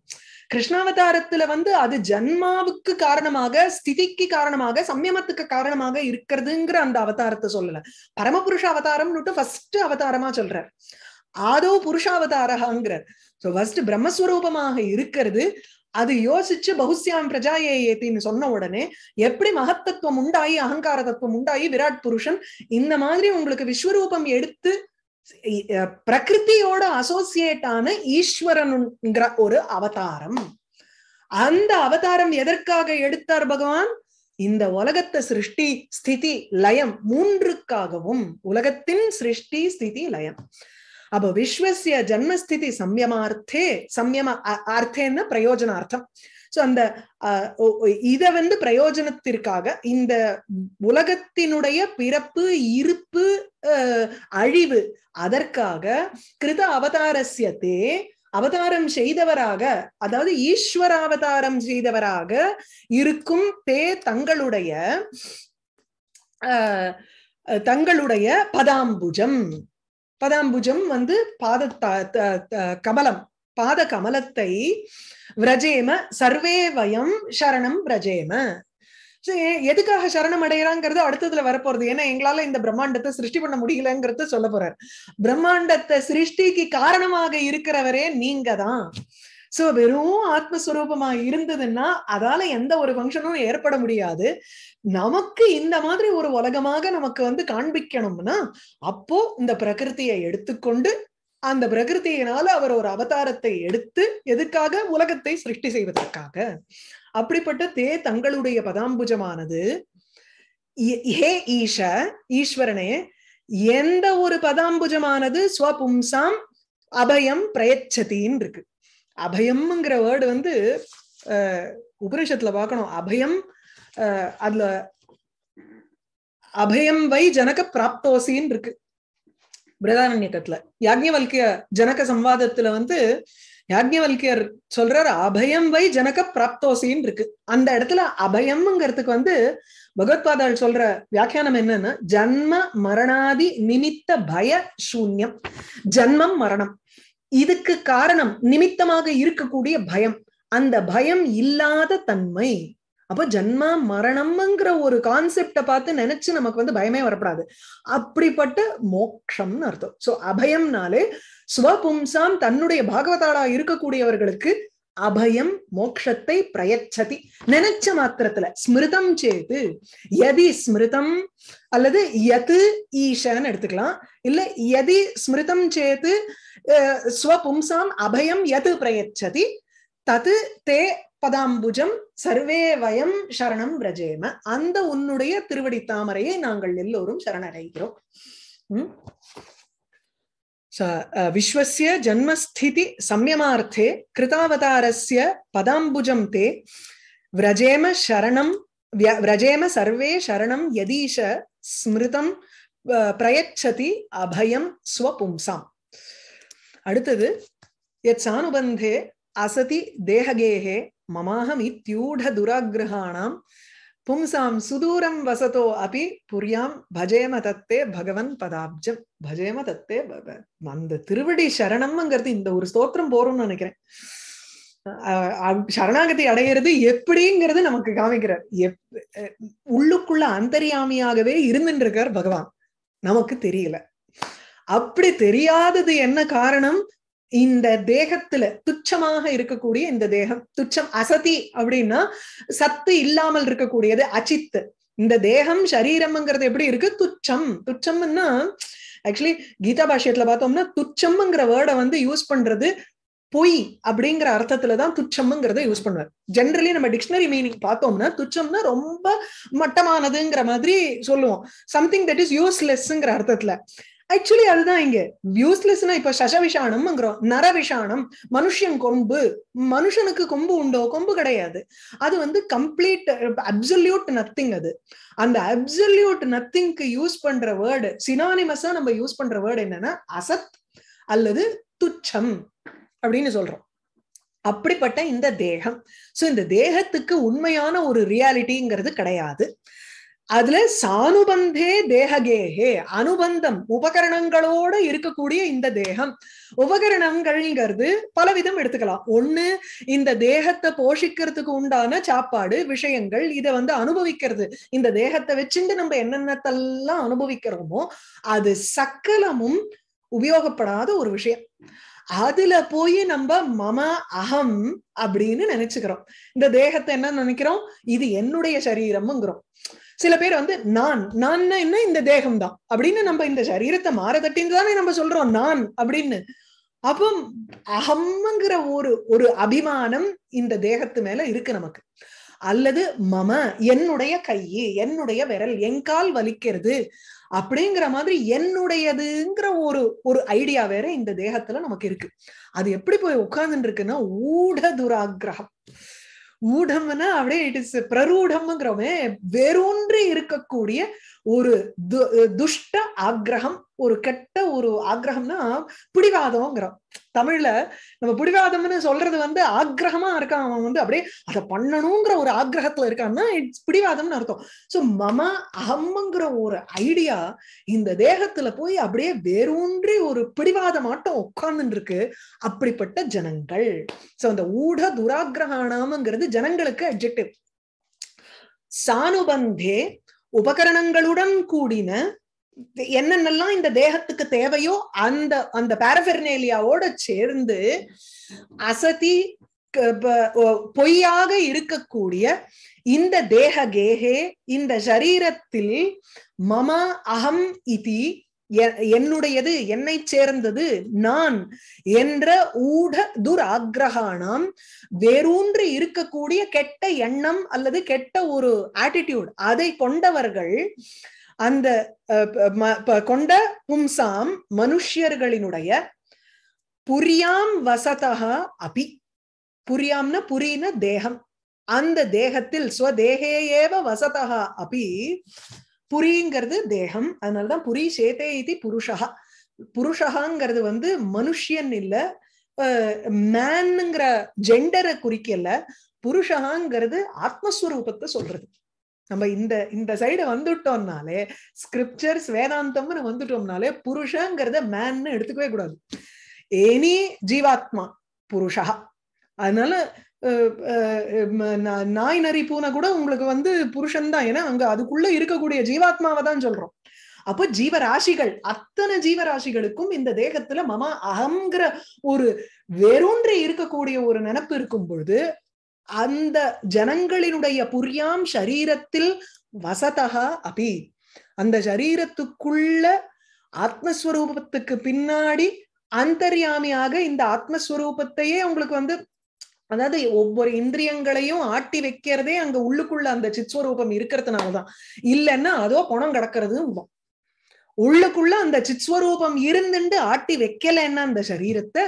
கிருஷ்ணாவதாரத்துல வந்து அது ஜன்மாவுக்கு காரணமாக ஸ்திதிக்கு காரணமாக சம்யமத்துக்கு காரணமாக இருக்கிறதுங்கிற அந்த அவதாரத்தை சொல்லல பரமபுருஷ அவதாரம்னுட்டு ஃபர்ஸ்ட் அவதாரமா சொல்றார் ஆதோ புருஷாவதாரகாங்கிறார் சோ ஃபர்ஸ்ட் பிரம்மஸ்வரூபமாக இருக்கிறது அது யோசிச்சு பகுஸ்யாம் பிரஜா ஏத்தின்னு சொன்ன உடனே எப்படி மகத்தத்துவம் உண்டாயி அகங்கார தத்துவம் உண்டாயி விராட் புருஷன் இந்த மாதிரி உங்களுக்கு விஸ்வரூபம் எடுத்து பிரகிருத்தியோட அசோசியேட் ஆன ஈஸ்வரனுங்கிற ஒரு அவதாரம் அந்த அவதாரம் எதற்காக எடுத்தார் பகவான் இந்த உலகத்தை சிருஷ்டி ஸ்திதி லயம் மூன்றுக்காகவும் உலகத்தின் சிருஷ்டி ஸ்திதி லயம் அப்போ விஸ்வசிய ஜன்மஸ்திதி சம்யமார்த்தே சம்யம அர்த்தேன்னு பிரயோஜனார்த்தம் சோ அந்த இத வந்து பிரயோஜனத்திற்காக இந்த உலகத்தினுடைய பிறப்பு இருப்பு அழிவு அதற்காக கிருத அவதாரஸ்ய தே அவதாரம் செய்தவராக அதாவது ஈஸ்வராவதாரம் செய்தவராக இருக்கும் தே தங்களுடைய தங்களுடைய பதாம்புஜம் பதாம்புஜம் வந்து பாத கமலம் பாத கமலத்தை விரஜேம சர்வே வயம் சரணம் விரஜேம எதுக்காக சரணம் அடைகிறாங்கிறது அடுத்ததுல வரப்போறது ஏன்னா எங்களால இந்த பிரம்மாண்டத்தை சிருஷ்டி பண்ண முடியலங்கிறத சொல்ல போறார் பிரம்மாண்டத்தை சிருஷ்டிக்கு காரணமாக இருக்கிறவரே நீங்க தான் சோ வெறும் ஆத்மஸ்வரூபமா இருந்ததுன்னா அதால எந்த ஒரு ஃபங்க்ஷனும் ஏற்பட முடியாது நமக்கு இந்த மாதிரி ஒரு உலகமாக நமக்கு வந்து காண்பிக்கணும்னா அப்போ இந்த பிரகிருத்தியை எடுத்துக்கொண்டு அந்த பிரகிருத்தியினால அவர் ஒரு அவதாரத்தை எடுத்து எதுக்காக உலகத்தை சிருஷ்டி செய்வதற்காக அப்படிப்பட்ட தே தங்களுடைய பதாம்புஜமானது ஹே ஈஷ ஈஸ்வரனே எந்த ஒரு பதாம்புஜமானது ஸ்வபும்சாம் அபயம் பிரயச்சதின்னு இருக்கு அபயம்ங்கிற வேர்டு வந்து உபனிஷத்துல பார்க்கணும் அபயம் அதுல அபயம் வை ஜனக பிராப்தோசின்னு இருக்கு பிரதானியக்கத்துல யாக்ஞவல்கிய ஜனக சம்வாதத்துல வந்து யாஜ்ஞவல்யர் சொல்றாரு அபயம் வை ஜனக பிராப்தோசின்னு இருக்கு அந்த இடத்துல அபயம்ங்கிறதுக்கு வந்து பகவத்பாதாள் சொல்ற வியாக்கியானம் என்னன்னா ஜன்ம மரணாதி நிமித்த பய சூன்யம் ஜன்மம் மரணம் இதுக்கு காரணம் நிமித்தமாக இருக்கக்கூடிய பயம் அந்த பயம் இல்லாத தன்மை அப்ப ஜன்மா மரணம்ங்கிற ஒரு கான்செப்ட பார்த்து நினைச்சு நமக்கு வந்து பயமே வரப்படாது அப்படிப்பட்ட மோக்ஷம்னு அர்த்தம் சோ அபயம்னாலே ஸ்வபும்சாம் தன்னுடைய பாகவதாளா இருக்கக்கூடியவர்களுக்கு அபயம் மோக்ஷத்தை பிரயச்சதி நினைச்ச மாத்திரத்துல ஸ்மிருதம் சேத்து எதி ஸ்மிருதம் அல்லது எது ஈஷன்னு எடுத்துக்கலாம் இல்ல எதி ஸ்மிருதம் சேத்து ஸ்வபும்சாம் அபயம் எது பிரயச்சதி தது தே பதாம்புஜம் சர்வே வயம் சரணம் பிரஜேம அந்த உன்னுடைய திருவடி தாமரையை நாங்கள் எல்லோரும் சரணடைகிறோம் விஸ்வசிய ஜன்மஸ்திதி சம்யமார்த்தே கிருதாவதாரஸ்ய பதாம்புஜம் தே விரஜேம சரணம் விரஜேம சர்வே சரணம் யதீஷ ஸ்மிருதம் பிரயச்சதி அபயம் ஸ்வபும்சாம் அடுத்தது எத் சானுபந்தே அசதி தேககேகே மமாஹம் இத்தியூட துராகிரகாணாம் பும்சாம் சுதூரம் வசதோ அப்படி புரியாம் பஜேம தத்தே பகவன் பதாப்ஜம் பஜேம தத்தே அந்த திருவடி சரணம்ங்கிறது இந்த ஒரு ஸ்தோத்திரம் போறோம்னு நினைக்கிறேன் சரணாகதி அடையிறது எப்படிங்கிறது நமக்கு காமிக்கிறார் எப் உள்ளுக்குள்ள அந்தரியாமியாகவே இருந்துருக்கார் பகவான் நமக்கு தெரியல அப்படி தெரியாதது என்ன காரணம் இந்த தேகத்துல துச்சமாக இருக்கக்கூடிய இந்த தேகம் துச்சம் அசதி அப்படின்னா சத்து இல்லாமல் இருக்கக்கூடியது அச்சித்து இந்த தேகம் சரீரம்ங்கிறது எப்படி இருக்கு துச்சம் துச்சம்னா ஆக்சுவலி கீதா பாஷ்யத்துல பார்த்தோம்னா துச்சம்ங்கிற வேர்டை வந்து யூஸ் பண்றது பொய் அப்படிங்கிற அர்த்தத்துலதான் துச்சம்ங்கிறத யூஸ் பண்ணுவார் ஜென்ரலி நம்ம டிக்ஷனரி மீனிங் பார்த்தோம்னா துச்சம்னா ரொம்ப மட்டமானதுங்கிற மாதிரி சொல்லுவோம் சம்திங் தட் இஸ் யூஸ்லெஸ்ங்கிற அர்த்தத்துல ஆக்சுவலி அதுதான் இங்க வியூஸ்லெஸ்னா இப்ப சசவிஷானம்ங்கிறோம் நரவிஷானம் மனுஷன் கொம்பு மனுஷனுக்கு கொம்பு உண்டோ கொம்பு கிடையாது அது வந்து கம்ப்ளீட் அப்சல்யூட் நத்திங் அது அந்த அப்சல்யூட் நத்திங்க்கு யூஸ் பண்ற வேர்டு சினானிமஸா நம்ம யூஸ் பண்ற வேர்டு என்னன்னா அசத் அல்லது துச்சம் அப்படின்னு சொல்றோம் அப்படிப்பட்ட இந்த தேகம் சோ இந்த தேகத்துக்கு உண்மையான ஒரு ரியாலிட்டிங்கிறது கிடையாது அதுல சானுபந்தே தேககேஹே அனுபந்தம் உபகரணங்களோட இருக்கக்கூடிய இந்த தேகம் உபகரணங்கள்ங்கிறது பல விதம் எடுத்துக்கலாம் ஒண்ணு இந்த தேகத்தை போஷிக்கிறதுக்கு உண்டான சாப்பாடு விஷயங்கள் இதை வந்து அனுபவிக்கிறது இந்த தேகத்தை வச்சுட்டு நம்ம என்னென்னத்தெல்லாம் அனுபவிக்கிறோமோ அது சக்கலமும் உபயோகப்படாத ஒரு விஷயம் அதுல போய் நம்ம மம அகம் அப்படின்னு நினைச்சுக்கிறோம் இந்த தேகத்தை என்ன நினைக்கிறோம் இது என்னுடைய சரீரம்ங்கிறோம் சில பேர் வந்து நான் நான் என்ன இந்த தேகம் தான் அப்படின்னு நம்ம இந்த சரீரத்தை மாற தட்டின்னு தானே நம்ம சொல்றோம் நான் அப்படின்னு அப்போ அகம்ங்கிற ஒரு ஒரு அபிமானம் இந்த தேகத்து மேல இருக்கு நமக்கு அல்லது மம என்னுடைய கை என்னுடைய விரல் என் கால் வலிக்கிறது அப்படிங்கிற மாதிரி என்னுடையதுங்கிற ஒரு ஒரு ஐடியா வேற இந்த தேகத்துல நமக்கு இருக்கு அது எப்படி போய் உட்கார்ந்துட்டு இருக்குன்னா ஊட துராகிரகம் ஊடம்னா அப்படியே இட் இஸ் பிரரூடம்ங்கிறவன் வேறொன்று இருக்கக்கூடிய ஒரு துஷ்ட ஆக்ரகம் ஒரு கெட்ட ஒரு ஆக்ரகம்னா பிடிவாதம்ங்கிறோம் தமிழ்ல நம்ம பிடிவாதம்னு சொல்றது வந்து ஆக்ரகமா இருக்கான் அவன் வந்து அப்படியே அதை பண்ணணுங்கிற ஒரு ஆக்ரகத்துல இருக்கான்னா இட்ஸ் பிடிவாதம்னு அர்த்தம் சோ மம அகம்ங்கிற ஒரு ஐடியா இந்த தேகத்துல போய் அப்படியே வேரூன்றி ஒரு பிடிவாத மாட்டம் உட்கார்ந்துட்டு இருக்கு அப்படிப்பட்ட ஜனங்கள் சோ அந்த ஊட துராகிரகானாமங்கிறது ஜனங்களுக்கு அப்ஜெக்டிவ் சானுபந்தே உபகரணங்களுடன் கூடின என்னென்னலாம் இந்த தேகத்துக்கு தேவையோ அந்த அந்த பாரபெர்னேலியாவோட சேர்ந்து அசதி பொய்யாக இருக்கக்கூடிய இந்த தேக கேகே இந்த சரீரத்தில் மம அகம் இதி என்னுடையது என்னை சேர்ந்தது நான் என்ற ஊட துராகிரகானாம் வேரூன்று இருக்கக்கூடிய கெட்ட எண்ணம் அல்லது கெட்ட ஒரு ஆட்டிடியூட் அதை கொண்டவர்கள் அந்த கொண்ட பும்சாம் மனுஷியர்களினுடைய புரியாம் வசதா அபி புரியாம்னா புரியின தேகம் அந்த தேகத்தில் ஸ்வதேகேயேவ வசதா அபி புரிங்கிறது தேகம் அதனாலதான் புரி சேதே இது புருஷா புருஷகாங்கிறது வந்து மனுஷியன் இல்ல மேன்ங்கிற ஜெண்டரை குறிக்கல புருஷகாங்கிறது ஆத்மஸ்வரூபத்தை சொல்றது நம்ம இந்த இந்த சைடு வந்துட்டோம்னாலே ஸ்கிரிப்சர்ஸ் வேதாந்தம்னு வந்துட்டோம்னாலே புருஷங்கிறத மேன்னு எடுத்துக்கவே கூடாது ஏனி ஜீவாத்மா புருஷா அதனால நாய் நரி பூனை கூட உங்களுக்கு வந்து புருஷன் தான் ஏன்னா அங்க அதுக்குள்ள இருக்கக்கூடிய ஜீவாத்மாவை தான் சொல்றோம் அப்போ ஜீவராசிகள் அத்தனை ஜீவராசிகளுக்கும் இந்த தேகத்துல மமா அகங்கிற ஒரு வெறுன்றி இருக்கக்கூடிய ஒரு நினப்பு இருக்கும் பொழுது அந்த ஜனங்களினுடைய புரியாம் ஷரீரத்தில் வசதகா அபி அந்த சரீரத்துக்குள்ள ஆத்மஸ்வரூபத்துக்கு பின்னாடி அந்தர்யாமியாக இந்த ஆத்மஸ்வரூபத்தையே அவங்களுக்கு வந்து அதாவது ஒவ்வொரு இந்திரியங்களையும் ஆட்டி வைக்கிறதே அங்க உள்ளுக்குள்ள அந்த ஸ்வரூபம் இருக்கிறதுனாலதான் இல்லைன்னா அதோ குணம் கிடக்கிறது உள்ளுக்குள்ள அந்த ஸ்வரூபம் இருந்துட்டு ஆட்டி வைக்கலன்னா அந்த சரீரத்தை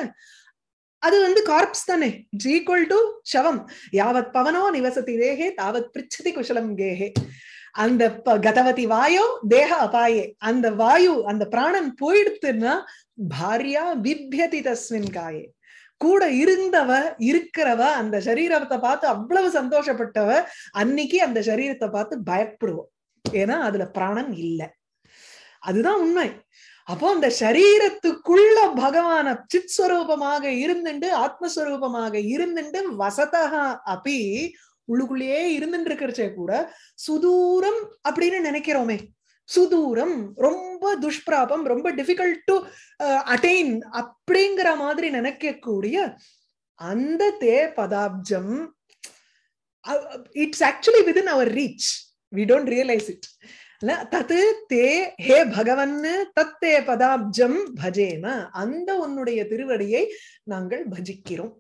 அது வந்து கார்ப்ஸ் தானே இட்ஸ் டு சவம் யாவத் பவனோ நிவசதி தேகே தாவத் பிரிச்சதி குஷலம் கேகே அந்த கதவதி வாயோ தேக அபாயே அந்த வாயு அந்த பிராணன் போயிடுத்துன்னா பாரியா பிபியதி தஸ்மின் காயே கூட இருந்தவ இருக்கிறவ அந்த சரீரத்தை பார்த்து அவ்வளவு சந்தோஷப்பட்டவ அன்னைக்கு அந்த சரீரத்தை பார்த்து பயப்படுவோம் ஏன்னா அதுல பிராணம் இல்லை அதுதான் உண்மை அப்போ அந்த சரீரத்துக்குள்ள பகவான சித் ஸ்வரூபமாக இருந்துண்டு ஆத்மஸ்வரூபமாக இருந்துண்டு வசதகா அப்பி உள்ளுக்குள்ளேயே இருந்துட்டு இருக்கிறச்சே கூட சுதூரம் அப்படின்னு நினைக்கிறோமே சுதூரம் ரொம்ப துஷ்பிராபம் ரொம்ப டிஃபிகல்ட் டு அட்டைன் அப்படிங்கிற மாதிரி நினைக்கக்கூடிய அந்த தே பதாப்ஜம் it's actually within our reach we don't realise it தே ஹே பகவன் தத்தே பதாப்ஜம் பஜேம அந்த உன்னுடைய திருவடியை நாங்கள் பஜிக்கிறோம்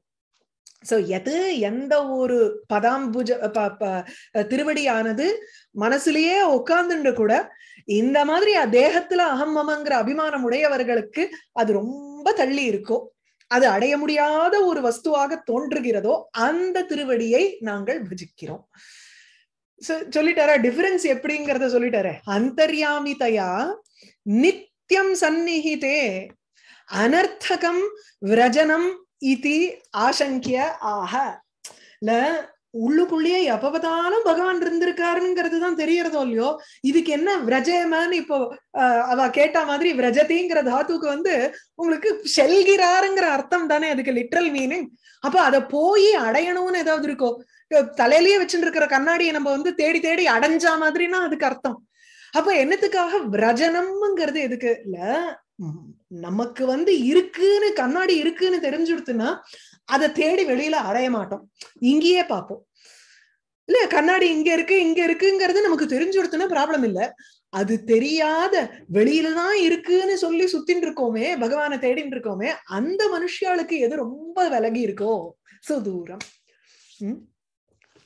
சோ எது எந்த ஒரு பதாம்புஜ திருவடியானது மனசுலயே உட்கார்ந்துட்டு கூட இந்த மாதிரி தேகத்துல மமங்கிற அபிமானம் உடையவர்களுக்கு அது ரொம்ப தள்ளி இருக்கும் அது அடைய முடியாத ஒரு வஸ்துவாக தோன்றுகிறதோ அந்த திருவடியை நாங்கள் பஜிக்கிறோம் சொல்லிட்டாரா டிஃபரன்ஸ் எப்படிங்கறத சொல்லிட்டாரு அந்தர்யாமிதையா நித்தியம் சந்நிகிதே அனர்த்தகம் விரஜனம் இது ஆசங்கிய ஆக உள்ளுக்குள்ளேயே எப்ப பார்த்தாலும் பகவான் இருந்திருக்காருங்கிறது தான் தெரியறதோ இல்லையோ இதுக்கு என்ன விரஜமான்னு இப்போ அவ கேட்ட மாதிரி விரஜதிங்கிற தாத்துக்கு வந்து உங்களுக்கு செல்கிறாருங்கிற அர்த்தம் தானே அதுக்கு லிட்ரல் மீனிங் அப்ப அதை போய் அடையணும்னு ஏதாவது இருக்கோ தலையிலேயே வச்சுட்டு இருக்கிற கண்ணாடியை நம்ம வந்து தேடி தேடி அடைஞ்சா மாதிரினா அதுக்கு அர்த்தம் அப்ப என்னத்துக்காக விரஜனம்ங்கிறது எதுக்கு இல்ல நமக்கு வந்து இருக்குன்னு கண்ணாடி இருக்குன்னு தெரிஞ்சுடுத்துன்னா அதை தேடி வெளியில அடைய மாட்டோம் இங்கேயே பார்ப்போம் இல்ல கண்ணாடி இங்க இருக்கு இங்க இருக்குங்கிறது நமக்கு தெரிஞ்சுடுத்துனா ப்ராப்ளம் இல்ல அது தெரியாத வெளியில தான் இருக்குன்னு சொல்லி சுத்தின் இருக்கோமே பகவானை தேடின்னு இருக்கோமே அந்த மனுஷியாளுக்கு எது ரொம்ப விலகி இருக்கோ சுதூரம் உம்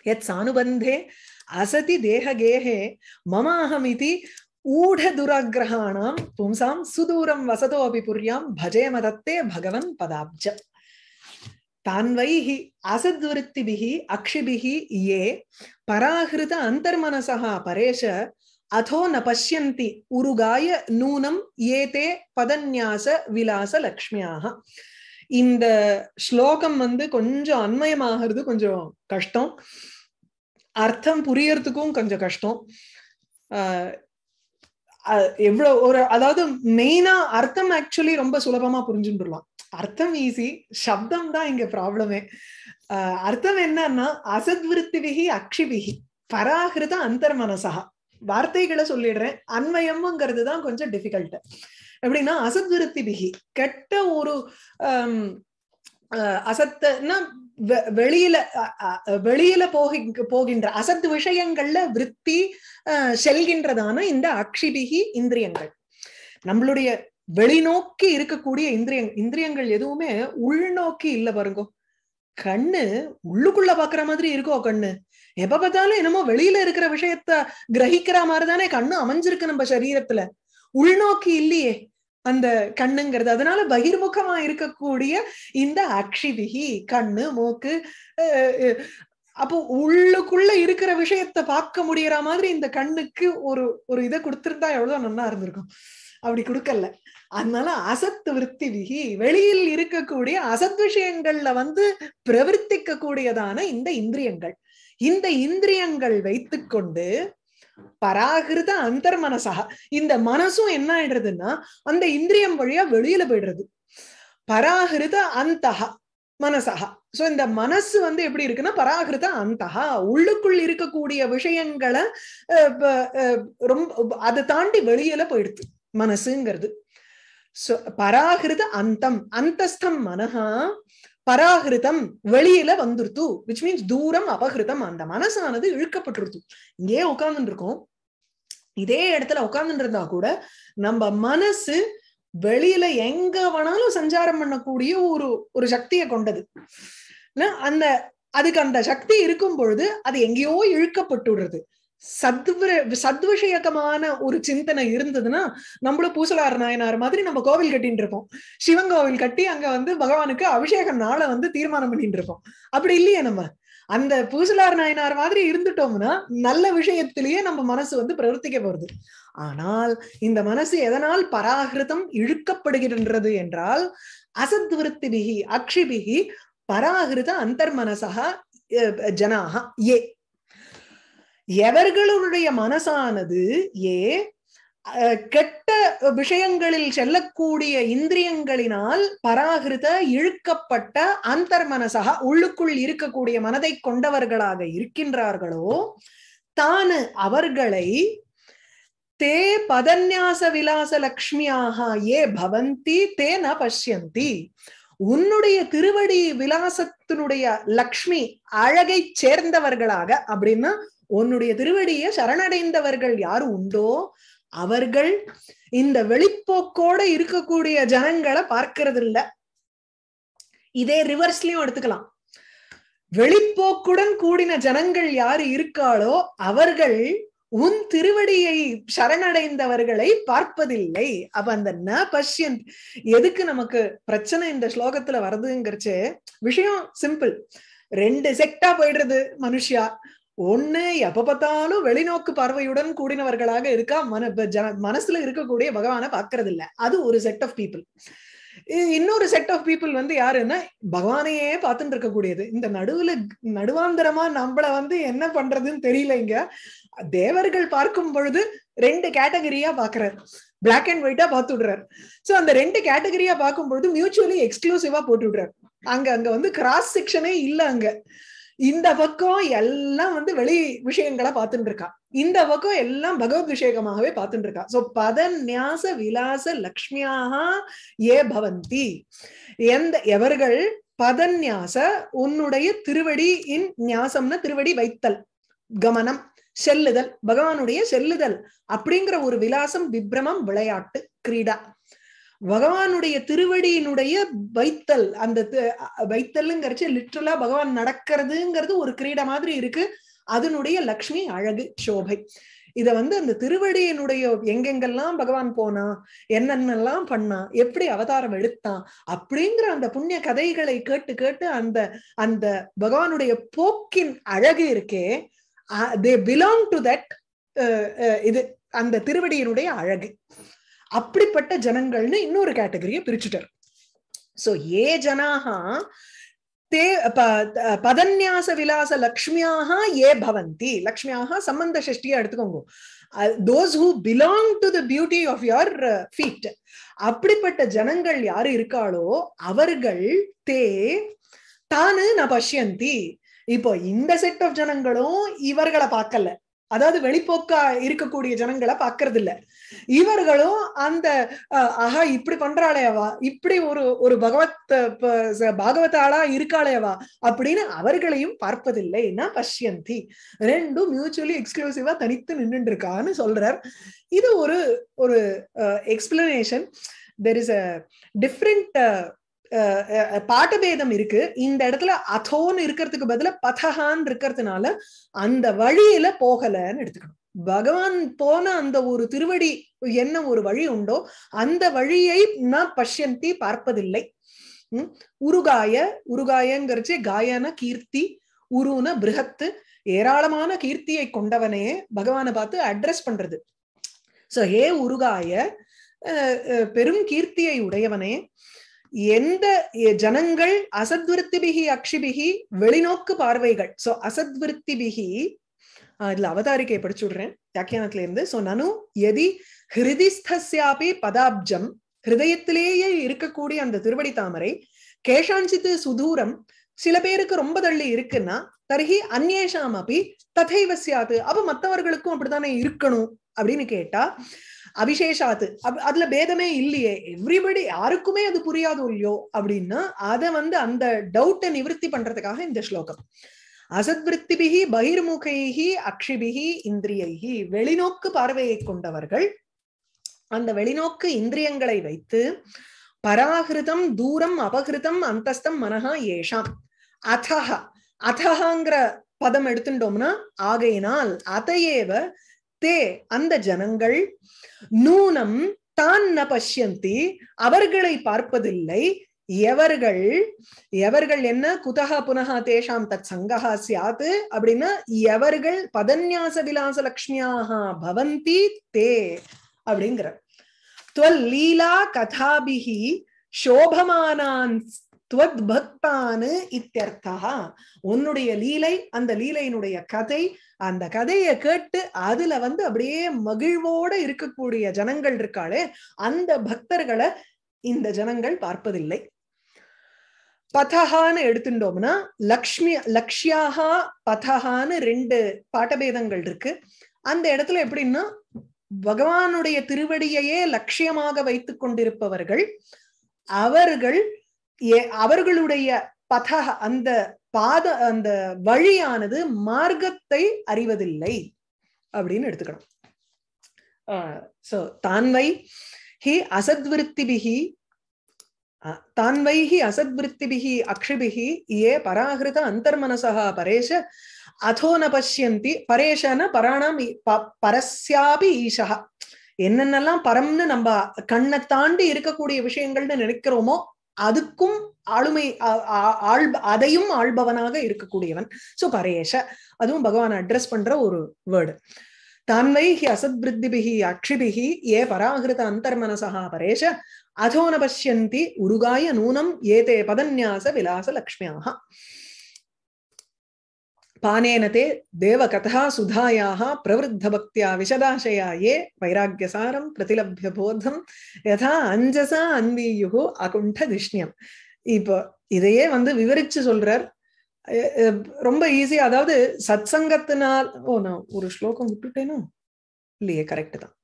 यत् सानुबन्धे असति देहगेहे मम अहमिति ऊढदुराग्रहाणां पुंसां सुदूरं वसतोऽपि पुर्यां भजे मदत्ते भगवन् पदाब्ज तान्वैः असद्वृत्तिभिः अक्षिभिः ये पराहृत अन्तर्मनसः परेश अथो न पश्यन्ति उरुगाय नूनं ये ते पदन्यास विलासलक्ष्म्याः இந்த ஸ்லோகம் வந்து கொஞ்சம் அன்மயமாகிறது கொஞ்சம் கஷ்டம் அர்த்தம் புரியறதுக்கும் கொஞ்சம் கஷ்டம் எவ்வளவு ஒரு அதாவது மெயினா அர்த்தம் ஆக்சுவலி ரொம்ப சுலபமா புரிஞ்சுட்டுலாம் அர்த்தம் ஈஸி சப்தம் தான் இங்க ப்ராப்ளமே அர்த்தம் என்னன்னா அக்ஷி அக்ஷிவிகி பராகிருத அந்தர் மனசா வார்த்தைகளை சொல்லிடுறேன் அன்மயம்ங்கிறது தான் கொஞ்சம் டிஃபிகல்ட் எப்படின்னா அசத்விருத்தி பிகி கெட்ட ஒரு அசத்தன்னா வெளியில வெளியில போகி போகின்ற அசத் விஷயங்கள்ல விற்பி செல்கின்றதான இந்த அக்ஷிபிகி இந்திரியங்கள் நம்மளுடைய வெளிநோக்கி இருக்கக்கூடிய இந்திரிய இந்திரியங்கள் எதுவுமே உள்நோக்கி இல்ல பாருங்கோ கண்ணு உள்ளுக்குள்ள பாக்குற மாதிரி இருக்கோ கண்ணு எப்ப பார்த்தாலும் என்னமோ வெளியில இருக்கிற விஷயத்த கிரகிக்கிற மாதிரிதானே கண்ணு அமைஞ்சிருக்கு நம்ம சரீரத்துல உள்நோக்கி இல்லையே அந்த கண்ணுங்கிறது அதனால பகிர்முகமா இருக்கக்கூடிய இந்த அக்ஷிவிகி கண்ணு மூக்கு அப்போ உள்ளுக்குள்ள இருக்கிற விஷயத்த பார்க்க முடியற மாதிரி இந்த கண்ணுக்கு ஒரு ஒரு இதை கொடுத்துருந்தா எவ்வளவு நன்னா இருந்திருக்கும் அப்படி கொடுக்கல அதனால அசத் விருத்தி விகி வெளியில் இருக்கக்கூடிய அசத் விஷயங்கள்ல வந்து பிரவர்த்திக்க கூடியதான இந்த இந்திரியங்கள் இந்த இந்திரியங்கள் வைத்துக்கொண்டு பராகிருத அந்தர் மனசாக இந்த மனசும் என்ன ஆயிடுறதுன்னா அந்த இந்திரியம் வழியா வெளியில போயிடுறது பராகிருத அந்தகா மனசகா சோ இந்த மனசு வந்து எப்படி இருக்குன்னா பராகிருத அந்தகா உள்ளுக்குள் இருக்கக்கூடிய விஷயங்களை ரொம்ப அதை தாண்டி வெளியில போயிடுது மனசுங்கிறது பராகிருத அந்தம் அந்தஸ்தம் மனஹா பராகிருதம் வெளியில வந்துருத்து விச் மீன்ஸ் தூரம் அபகிருதம் அந்த மனசானது இழுக்கப்பட்டுருத்து இங்கேயே உட்கார்ந்துட்டு இருக்கோம் இதே இடத்துல உட்கார்ந்துட்டு இருந்தா கூட நம்ம மனசு வெளியில எங்க வேணாலும் சஞ்சாரம் பண்ணக்கூடிய ஒரு ஒரு சக்தியை கொண்டது அந்த அதுக்கு அந்த சக்தி இருக்கும் பொழுது அது எங்கேயோ இழுக்கப்பட்டுடுறது சத்வ சத்விஷயகமான ஒரு சிந்தனை இருந்ததுன்னா நம்மளும் பூசலார் நாயனார் மாதிரி நம்ம கோவில் கட்டின்னு இருப்போம் சிவன் கோவில் கட்டி அங்க வந்து பகவானுக்கு அபிஷேகம் நாளை வந்து தீர்மானம் பண்ணிட்டு இருப்போம் அப்படி இல்லையே நம்ம அந்த பூசலார் நாயனார் மாதிரி இருந்துட்டோம்னா நல்ல விஷயத்திலேயே நம்ம மனசு வந்து பிரவர்த்திக்க போறது ஆனால் இந்த மனசு எதனால் பராகிருதம் இழுக்கப்படுகின்றது என்றால் பிகி அக்ஷிபிகி பராகிருத அந்தர்மனசா ஜனாக ஏ எவர்களுடைய மனசானது ஏ கெட்ட விஷயங்களில் செல்லக்கூடிய இந்திரியங்களினால் பராகிருத இழுக்கப்பட்ட அந்தர் மனசாக உள்ளுக்குள் இருக்கக்கூடிய மனதை கொண்டவர்களாக இருக்கின்றார்களோ தானு அவர்களை தே பதன்யாச விலாச லக்ஷ்மியாக ஏ பவந்தி தே ந பஷ்யந்தி உன்னுடைய திருவடி விலாசத்தினுடைய லக்ஷ்மி அழகை சேர்ந்தவர்களாக அப்படின்னா உன்னுடைய திருவடியை சரணடைந்தவர்கள் யாரு உண்டோ அவர்கள் இந்த வெளிப்போக்கோட இருக்கக்கூடிய ஜனங்களை பார்க்கறது இல்ல இதே ரிவர்ஸ்லயும் எடுத்துக்கலாம் வெளிப்போக்குடன் கூடின ஜனங்கள் யாரு இருக்காளோ அவர்கள் உன் திருவடியை சரணடைந்தவர்களை பார்ப்பதில்லை அப்ப அந்த ந பஷ்யன் எதுக்கு நமக்கு பிரச்சனை இந்த ஸ்லோகத்துல வருதுங்கிறச்சு விஷயம் சிம்பிள் ரெண்டு செக்டா போயிடுறது மனுஷியா ஒண்ணு எப்ப பார்த்தாலும் வெளிநோக்கு பார்வையுடன் கூடினவர்களாக இருக்கா மன மனசுல இருக்கக்கூடிய பகவான பாக்குறது இல்ல அது ஒரு செட் ஆஃப் பீப்புள் இன்னொரு செட் ஆஃப் பீப்புள் வந்து யாருன்னா பகவானையே பார்த்துட்டு இருக்கக்கூடியது இந்த நடுவுல நடுவாந்தரமா நம்மள வந்து என்ன பண்றதுன்னு தெரியலைங்க தேவர்கள் பார்க்கும் பொழுது ரெண்டு கேட்டகரியா பாக்குறாரு பிளாக் அண்ட் ஒயிட்டா பார்த்து விடுறாரு சோ அந்த ரெண்டு கேட்டகரியா பார்க்கும் பொழுது மியூச்சுவலி எக்ஸ்க்ளூசிவா போட்டு விடுறாரு அங்க அங்க வந்து கிராஸ் செக்ஷனே இல்ல அங்க இந்த பக்கம் எல்லாம் வந்து வெளி விஷயங்களா பார்த்துட்டு இருக்கா இந்த பக்கம் எல்லாம் பகவத் விஷேகமாகவே பார்த்துட்டு இருக்கா சோ பத நியாச விலாச லக்ஷ்மியாக ஏ பவந்தி எந்த எவர்கள் பதன்யாச உன்னுடைய திருவடி இன் நியாசம்னா திருவடி வைத்தல் கமனம் செல்லுதல் பகவானுடைய செல்லுதல் அப்படிங்கிற ஒரு விலாசம் விப்ரமம் விளையாட்டு கிரீடா பகவானுடைய திருவடியினுடைய வைத்தல் அந்த வைத்தல்ங்கிறச்சு லிட்ரலா பகவான் நடக்கிறதுங்கிறது ஒரு கிரீட மாதிரி இருக்கு அதனுடைய லக்ஷ்மி அழகு சோபை இத வந்து அந்த திருவடியினுடைய எங்கெங்கெல்லாம் பகவான் போனா என்னென்னலாம் பண்ணா எப்படி அவதாரம் எடுத்தான் அப்படிங்கிற அந்த புண்ணிய கதைகளை கேட்டு கேட்டு அந்த அந்த பகவானுடைய போக்கின் அழகு இருக்கே தே பிலாங் டு தட் இது அந்த திருவடியினுடைய அழகு அப்படிப்பட்ட ஜனங்கள்னு இன்னொரு கேட்டகரியை பிரிச்சுட்டார் சோ ஏ தே பதன்யாச விலாச லக்ஷ்மியாக ஏ பவந்தி லக்ஷ்மியாக சம்பந்த சஷ்டியா எடுத்துக்கோங்க those who belong to the beauty of your feet அப்படிப்பட்ட ஜனங்கள் யாரு இருக்காளோ அவர்கள் தே தானு நான் பஷ்யந்தி இப்போ இந்த செட் ஆஃப் ஜனங்களும் இவர்களை பார்க்கல அதாவது வெளிப்போக்கா இருக்கக்கூடிய ஜனங்களை பாக்குறது இல்ல இவர்களும் அந்த ஆஹா இப்படி பண்றாளையவா இப்படி ஒரு ஒரு பகவத் பாகவதாளா இருக்காளையவா அப்படின்னு அவர்களையும் பார்ப்பதில்லை நான் பஷ்யந்தி ரெண்டும் மியூச்சுவலி எக்ஸ்க்ளூசிவா தனித்து நின்று இருக்கான்னு சொல்றார் இது ஒரு ஒரு explanation there is a different பாட்டபேதம் இருக்கு இந்த இடத்துல அதோன்னு இருக்கிறதுக்கு பதில பதஹான் இருக்கிறதுனால அந்த வழியில போகலன்னு எடுத்துக்கணும் பகவான் போன அந்த ஒரு திருவடி என்ன ஒரு வழி உண்டோ அந்த வழியை நான் பஷ்யந்தி பார்ப்பதில்லை உருகாய உருகாயங்கிறச்சே காயன கீர்த்தி உருன பிருகத்து ஏராளமான கீர்த்தியை கொண்டவனே பகவானை பார்த்து அட்ரஸ் பண்றது சோ ஹே உருகாய பெரும் கீர்த்தியை உடையவனே எந்த ஜனங்கள் பிகி அக்ஷிபிகி வெளிநோக்கு பார்வைகள் சோ பிகி இதுல அவதாரிக்கை படிச்சுடுறேன் வியாக்கியானத்துல இருந்து சோ நனு எதி ஹிருதிஸ்தியாபி பதாப்ஜம் ஹிருதயத்திலேயே இருக்கக்கூடிய அந்த திருவடி தாமரை கேஷாஞ்சித்து சுதூரம் சில பேருக்கு ரொம்ப தள்ளி இருக்குன்னா தர்ஹி அந்நேஷாம் அப்படி ததைவ அப்ப மத்தவர்களுக்கும் அப்படித்தானே இருக்கணும் அப்படின்னு கேட்டா அபிஷேஷாத்து அதுல பேதமே இல்லையே எவ்ரிபடி யாருக்குமே அது புரியாது இல்லையோ அப்படின்னா அதை வந்து அந்த டவுட்டை நிவர்த்தி பண்றதுக்காக இந்த ஸ்லோகம் அசத்விருத்திபிகி பகிர்முகைகி அக்ஷிபிகி இந்திரியைகி வெளிநோக்கு பார்வையை கொண்டவர்கள் அந்த வெளிநோக்கு இந்திரியங்களை வைத்து பராகிருதம் தூரம் அபகிருதம் அந்தஸ்தம் மனஹா ஏஷாம் அதஹா அதஹாங்கிற பதம் எடுத்துட்டோம்னா ஆகையினால் அதையேவ தே அந்த ஜனங்கள் நூனம் தான் ந பஷ்யந்தி அவர்களை பார்ப்பதில்லை எவர்கள் எவர்கள் என்ன குதக புனகா தேஷாம் தத் சங்கா சியாத் அப்படின்னா எவர்கள் பதன்யாச விலாச லக்ஷ்மியாக பவந்தி தே அப்படிங்கிற லீலா கதாபிகி சோபமானான் துவத் பக்தானு இத்தியர்த்தா உன்னுடைய லீலை அந்த லீலையினுடைய கதை அந்த கதையை கேட்டு அதுல வந்து அப்படியே மகிழ்வோட இருக்கக்கூடிய ஜனங்கள் இருக்காளே அந்த பக்தர்களை இந்த ஜனங்கள் பார்ப்பதில்லை பதஹான்னு எடுத்துட்டோம்னா லக்ஷ்மி லக்ஷ்யாகா பதஹான்னு ரெண்டு பாட்டபேதங்கள் இருக்கு அந்த இடத்துல எப்படின்னா பகவானுடைய திருவடியையே லட்சியமாக வைத்துக் கொண்டிருப்பவர்கள் அவர்கள் ஏ அவர்களுடைய பத அந்த பாத அந்த வழியானது மார்க்கத்தை அறிவதில்லை அப்படின்னு எடுத்துக்கணும் சோ தான்வை ஹி அசத்விருத்திபிகி தான்வைஹி அசத்விருத்திபிகி அக்ஷிபிகி ஏ பராகிருத அந்தர்மனசா பரேஷ அதோ ந பசியந்தி பரேஷன பராணாம் பரஸ்யாபி ஈஷா என்னென்னலாம் பரம்னு நம்ம கண்ணை தாண்டி இருக்கக்கூடிய விஷயங்கள்னு நினைக்கிறோமோ அதுக்கும் ஆளுமை அதையும் ஆள்பவனாக இருக்கக்கூடியவன் சோ பரேஷ அதுவும் பகவான் அட்ரஸ் பண்ற ஒரு வேர்டு ஹி அசத்பிருத்திபிகி அக்ஷிபிகி ஏ பராகிருத அந்தர்மனசா பரேஷ அதோன பசியந்தி உருகாய நூனம் ஏதே பதன்யாச விலாச லக்ஷ்மியாக पानेन ते देवकथा பக்தியா प्रवृद्धभक्त्या ஏ வைராக்கியசாரம் பிரதிலப்ய போதம் யதா அஞ்சசா அன்பீயுகு அகுண்ட திஷ்ணியம் இப்போ இதையே வந்து விவரிச்சு சொல்றார் ரொம்ப ஈஸி அதாவது சத்சங்கத்தினால் ஓ நான் ஒரு ஸ்லோகம் விட்டுட்டேனோ இல்லையே கரெக்ட் தான்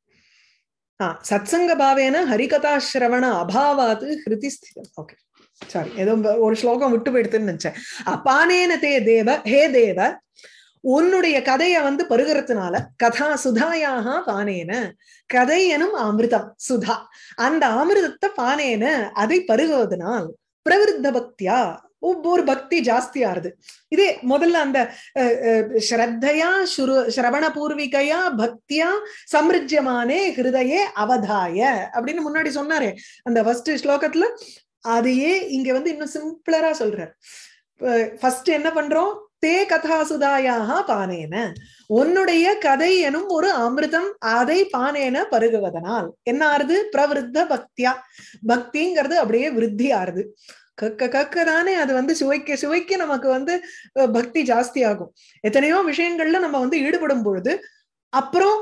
ஆஹ் சத்சங்க பாவேன ஹரிகதா அபாவாது அபாவாத்து ஹிருதி ஸ்திரம் ஓகே சாரி ஏதோ ஒரு ஸ்லோகம் விட்டு போயிடுத்துன்னு நினைச்சேன் அப்பானேன தே தேவ ஹே தேவ உன்னுடைய கதைய வந்து பருகிறதுனால கதா சுதாயாக பானேன கதை எனும் அமிர்தம் சுதா அந்த அமிர்தத்தை பானேன அதை பருகுவதனால் பிரவிருத்த பக்தியா ஒவ்வொரு பக்தி ஜாஸ்தியாருது இதே முதல்ல அந்த ஸ்ரத்தையா சுரு சிரவண பூர்விகையா பக்தியா சமிருஜ்யமானே ஹிருதயே அவதாய அப்படின்னு முன்னாடி சொன்னாரே அந்த ஃபர்ஸ்ட் ஸ்லோகத்துல அதையே இங்க வந்து இன்னும் சிம்பிளரா சொல்றார் ஃபர்ஸ்ட் என்ன பண்றோம் தே கதாசுதாயாக பானேன உன்னுடைய கதை எனும் ஒரு அமிர்தம் அதை பானேன பருகுவதனால் என்ன ஆறுது பிரவிருத்த பக்தியா பக்திங்கிறது அப்படியே விருத்தி ஆறுது கக்க கக்க தானே அது வந்து சுவைக்க சுவைக்க நமக்கு வந்து பக்தி ஜாஸ்தி ஆகும் எத்தனையோ விஷயங்கள்ல நம்ம வந்து ஈடுபடும் பொழுது அப்புறம்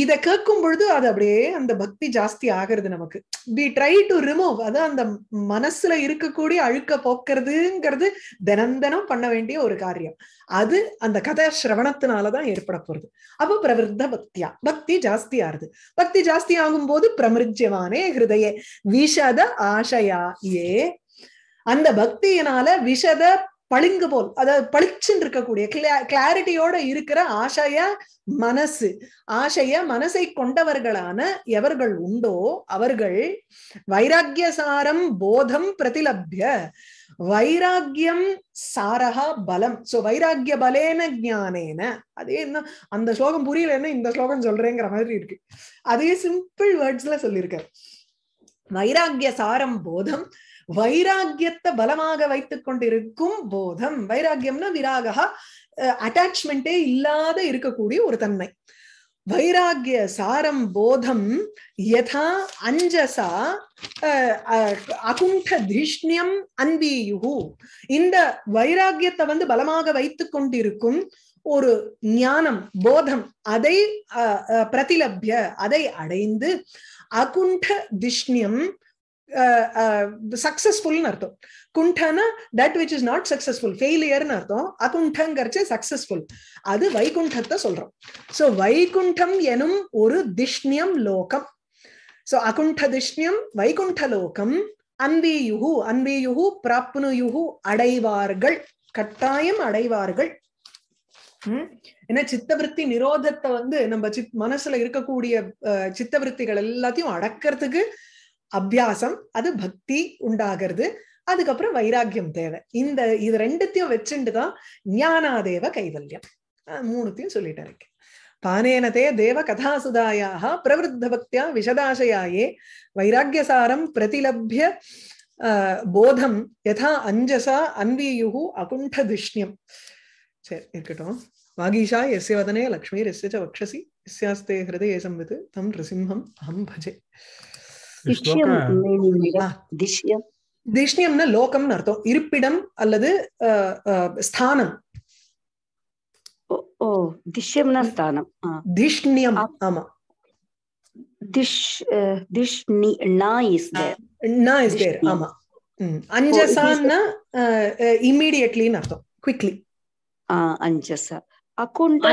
இத கேட்கும் பொழுது அது அப்படியே அந்த பக்தி ஜாஸ்தி ஆகிறது நமக்கு வி ட்ரை டு ரிமூவ் அது அந்த மனசுல இருக்கக்கூடிய அழுக்க போக்குறதுங்கிறது தினந்தனம் பண்ண வேண்டிய ஒரு காரியம் அது அந்த கதை சிரவணத்தினாலதான் ஏற்பட போறது அப்ப பிரவிருத்த பக்தியா பக்தி ஜாஸ்தி ஆறுது பக்தி ஜாஸ்தி ஆகும் போது பிரமிருஜ்யமானே ஹிருதய விஷத ஆசையா ஏ அந்த பக்தியினால விஷத பளிங்கு போல் அதாவது பளிச்சுன்னு இருக்கக்கூடிய கிளா கிளாரிட்டியோட இருக்கிற ஆசைய மனசு ஆசைய மனசை கொண்டவர்களான எவர்கள் உண்டோ அவர்கள் வைராக்கியசாரம் போதம் பிரதிலப்ய வைராக்கியம் சாரகா பலம் சோ வைராக்கிய பலேன ஜானேன அதே என்ன அந்த ஸ்லோகம் புரியலன்னு இந்த ஸ்லோகம் சொல்றேங்கிற மாதிரி இருக்கு அதே சிம்பிள் வேர்ட்ஸ்ல சொல்லியிருக்காரு வைராக்கிய சாரம் போதம் வைராகியத்தை பலமாக வைத்துக் கொண்டிருக்கும் போதம் வைராகியம்னா விராகா அட்டாச்மெண்டே இல்லாத இருக்கக்கூடிய ஒரு தன்மை வைராகிய சாரம் போதம் யதா அஞ்சசா அகுண்ட திஷ்ணியம் அன்பியுகு இந்த வைராகியத்தை வந்து பலமாக வைத்து கொண்டிருக்கும் ஒரு ஞானம் போதம் அதை அஹ் பிரதிலபிய அதை அடைந்து அகுண்ட திஷ்ணியம் சக்சஸ்ஃபுல்னு uh, uh, அர்த்தம் குண்டனா that which is not successful ஃபெயிலியர்னு அர்த்தம் அகுண்டங்கிறச்சு சக்சஸ்ஃபுல் அது வைகுண்டத்தை சொல்றோம் ஸோ வைகுண்டம் எனும் ஒரு திஷ்ணியம் லோகம் ஸோ அகுண்ட திஷ்ணியம் வைகுண்ட லோகம் அன்பேயுகு அன்பேயுகு பிராப்னுயுகு அடைவார்கள் கட்டாயம் அடைவார்கள் என்ன சித்தவருத்தி நிரோதத்தை வந்து நம்ம சித் மனசுல இருக்கக்கூடிய சித்தவருத்திகள் எல்லாத்தையும் அடக்கிறதுக்கு அபியாசம் அது பக்தி உண்டாகிறது அதுக்கப்புறம் வைராக்கியம் தேவை இந்த இது ரெண்டுத்தையும் வச்சுட்டு தான் ஞானாதேவ கைவல்யம் மூணுத்தையும் சொல்லிட்டு இருக்கேன் பானேன தேவ கதாசுதாயாக பிரவருத்த பக்தியா விஷதாசையாயே வைராக்கியசாரம் பிரதிலபிய போதம் யதா அஞ்சசா அன்வியு அகுண்ட துஷ்ணியம் சரி இருக்கட்டும் வாகீஷா எஸ்ய வதனே லக்ஷ்மி எஸ்ய வக்ஷசி எஸ்யாஸ்தே ஹிருதே சம்வித் தம் நிருசிம்ஹம் அஹம் பஜே திஷ்யம்னா லோகம்னு அர்த்தம் இருப்பிடம் அல்லது ஸ்தானம் ஓ திஷ்யம்னா ஸ்தானம் திஷ்ணியம் ஆமா திஷ் திஷ் நா இஸ் நா இஸ் தேர் ஆமா அஞ்சசான்னா இமிடியட்லின்னு அர்த்தம் குவிக்லி அஞ்சசா அக்குண்ட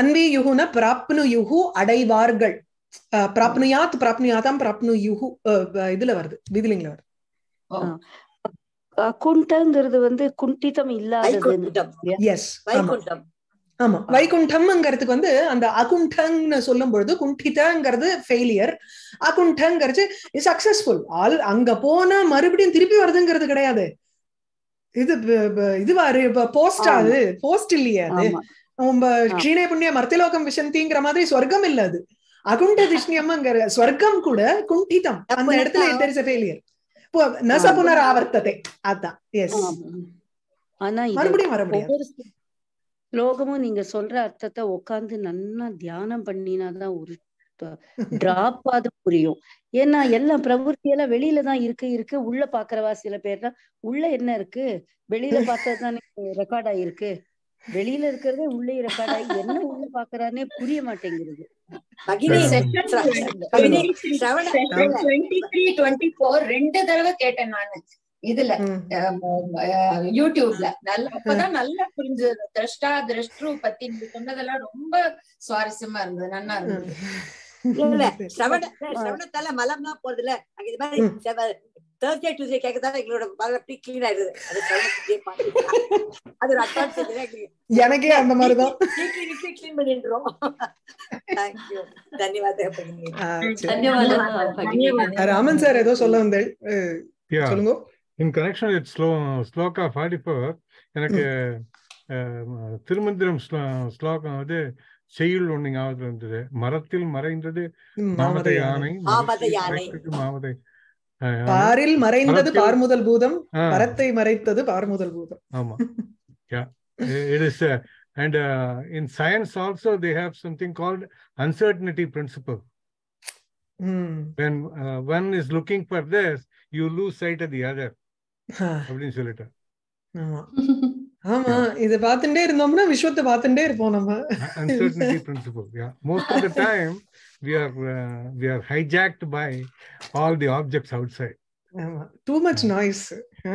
அன்பே யுகுனா பிராப்னு யுகு அடைவார்கள் பிராப்னுயாத் பிராப்னுயாதாம் பிராப்னு யுகு இதுல வருது விதிலிங்ல வருது குண்டங்கிறது வந்து குண்டிதம் இல்லாதது எஸ் வைகுண்டம் ஆமா வைகுண்டம்ங்கிறதுக்கு வந்து அந்த அகுண்டங்னு சொல்லும் பொழுது குண்டிதங்கிறது ஃபெயிலியர் அகுண்டங்கிறது சக்சஸ்ஃபுல் ஆல் அங்க போனா மறுபடியும் திருப்பி வருதுங்கிறது கிடையாது இது இதுவா போஸ்ட் ஆகுது போஸ்ட் இல்லையா அது நம்ம க்ஷீணே புண்ணிய மர்த்திலோகம் விசந்திங்கிற மாதிரி சொர்க்கம் இல்ல அது அகுண்ட திஷ்ணியம்ங்கிற ஸ்வர்க்கம் கூட குண்டிதம் அந்த இடத்துல தெர் இஸ் எ ஃபெயிலியர் நச புனராவர்த்தத்தை அதான் எஸ் ஆனா மறுபடியும் மறுபடியும் ஸ்லோகமும் நீங்க சொல்ற அர்த்தத்தை உட்காந்து நல்லா தியானம் பண்ணினாதான் ஒரு டிராப் ஆது புரியும் ஏன்னா எல்லாம் பிரவருத்தி எல்லாம் வெளியில தான் இருக்கு இருக்கு உள்ள பாக்குறவா சில பேர் தான் உள்ள என்ன இருக்கு வெளியில பார்த்ததுதான் ரெக்கார்ட் ஆயிருக்கு வெளியில இருக்கிறதே உள்ளே இருக்காடா என்ன உள்ள பாக்குறாருன்னே புரிய மாட்டேங்கிறது ரெண்டு தடவை கேட்டேன் நானு இதுல யூடியூப்ல நல்ல அப்பதான் நல்லா புரிஞ்சது திரஷ்டா திரஷ்டு பத்தி நீங்க சொன்னதெல்லாம் ரொம்ப சுவாரஸ்யமா இருந்தது நல்லா இருந்தது இல்ல சிரவண சிரவணத்தால மலம்லாம் போறது இல்ல தேர்ஸ்டே எங்களோட பல அப்படி கிளீன் அது ஒரு அட்வான்ஸ் எனக்கே அந்த மாதிரி தான் கிளீன் பண்ணிடுறோம் ராமன் சார் ஏதோ சொல்ல வந்தேன் சொல்லுங்க இன் கனெக்ஷன் இட் ஸ்லோ ஸ்லோகா ஃபார்ட்டி ஃபோர் எனக்கு திருமந்திரம் ஸ்லோகம் வந்து செய்யுள் ஒண்ணு ஞாபகத்தில் இருந்தது மரத்தில் மறைந்தது மாமத யானை மாமத பாரில் மறைந்தது பார்முதல் பூதம் பரத்தை மறைத்தது பார்முதல் பூதம் ஆமா yeah it is uh, and uh, in science also they have something called uncertainty principle hmm. when uh, one is looking for this you lose sight of the other ஆமா இத பாத்துட்டே இருந்தோம்னா விஸ்வத்தை பாத்துட்டே இருப்போம் நம்ம most of the time we hijacked by all the objects outside ஆமா to noise ஹ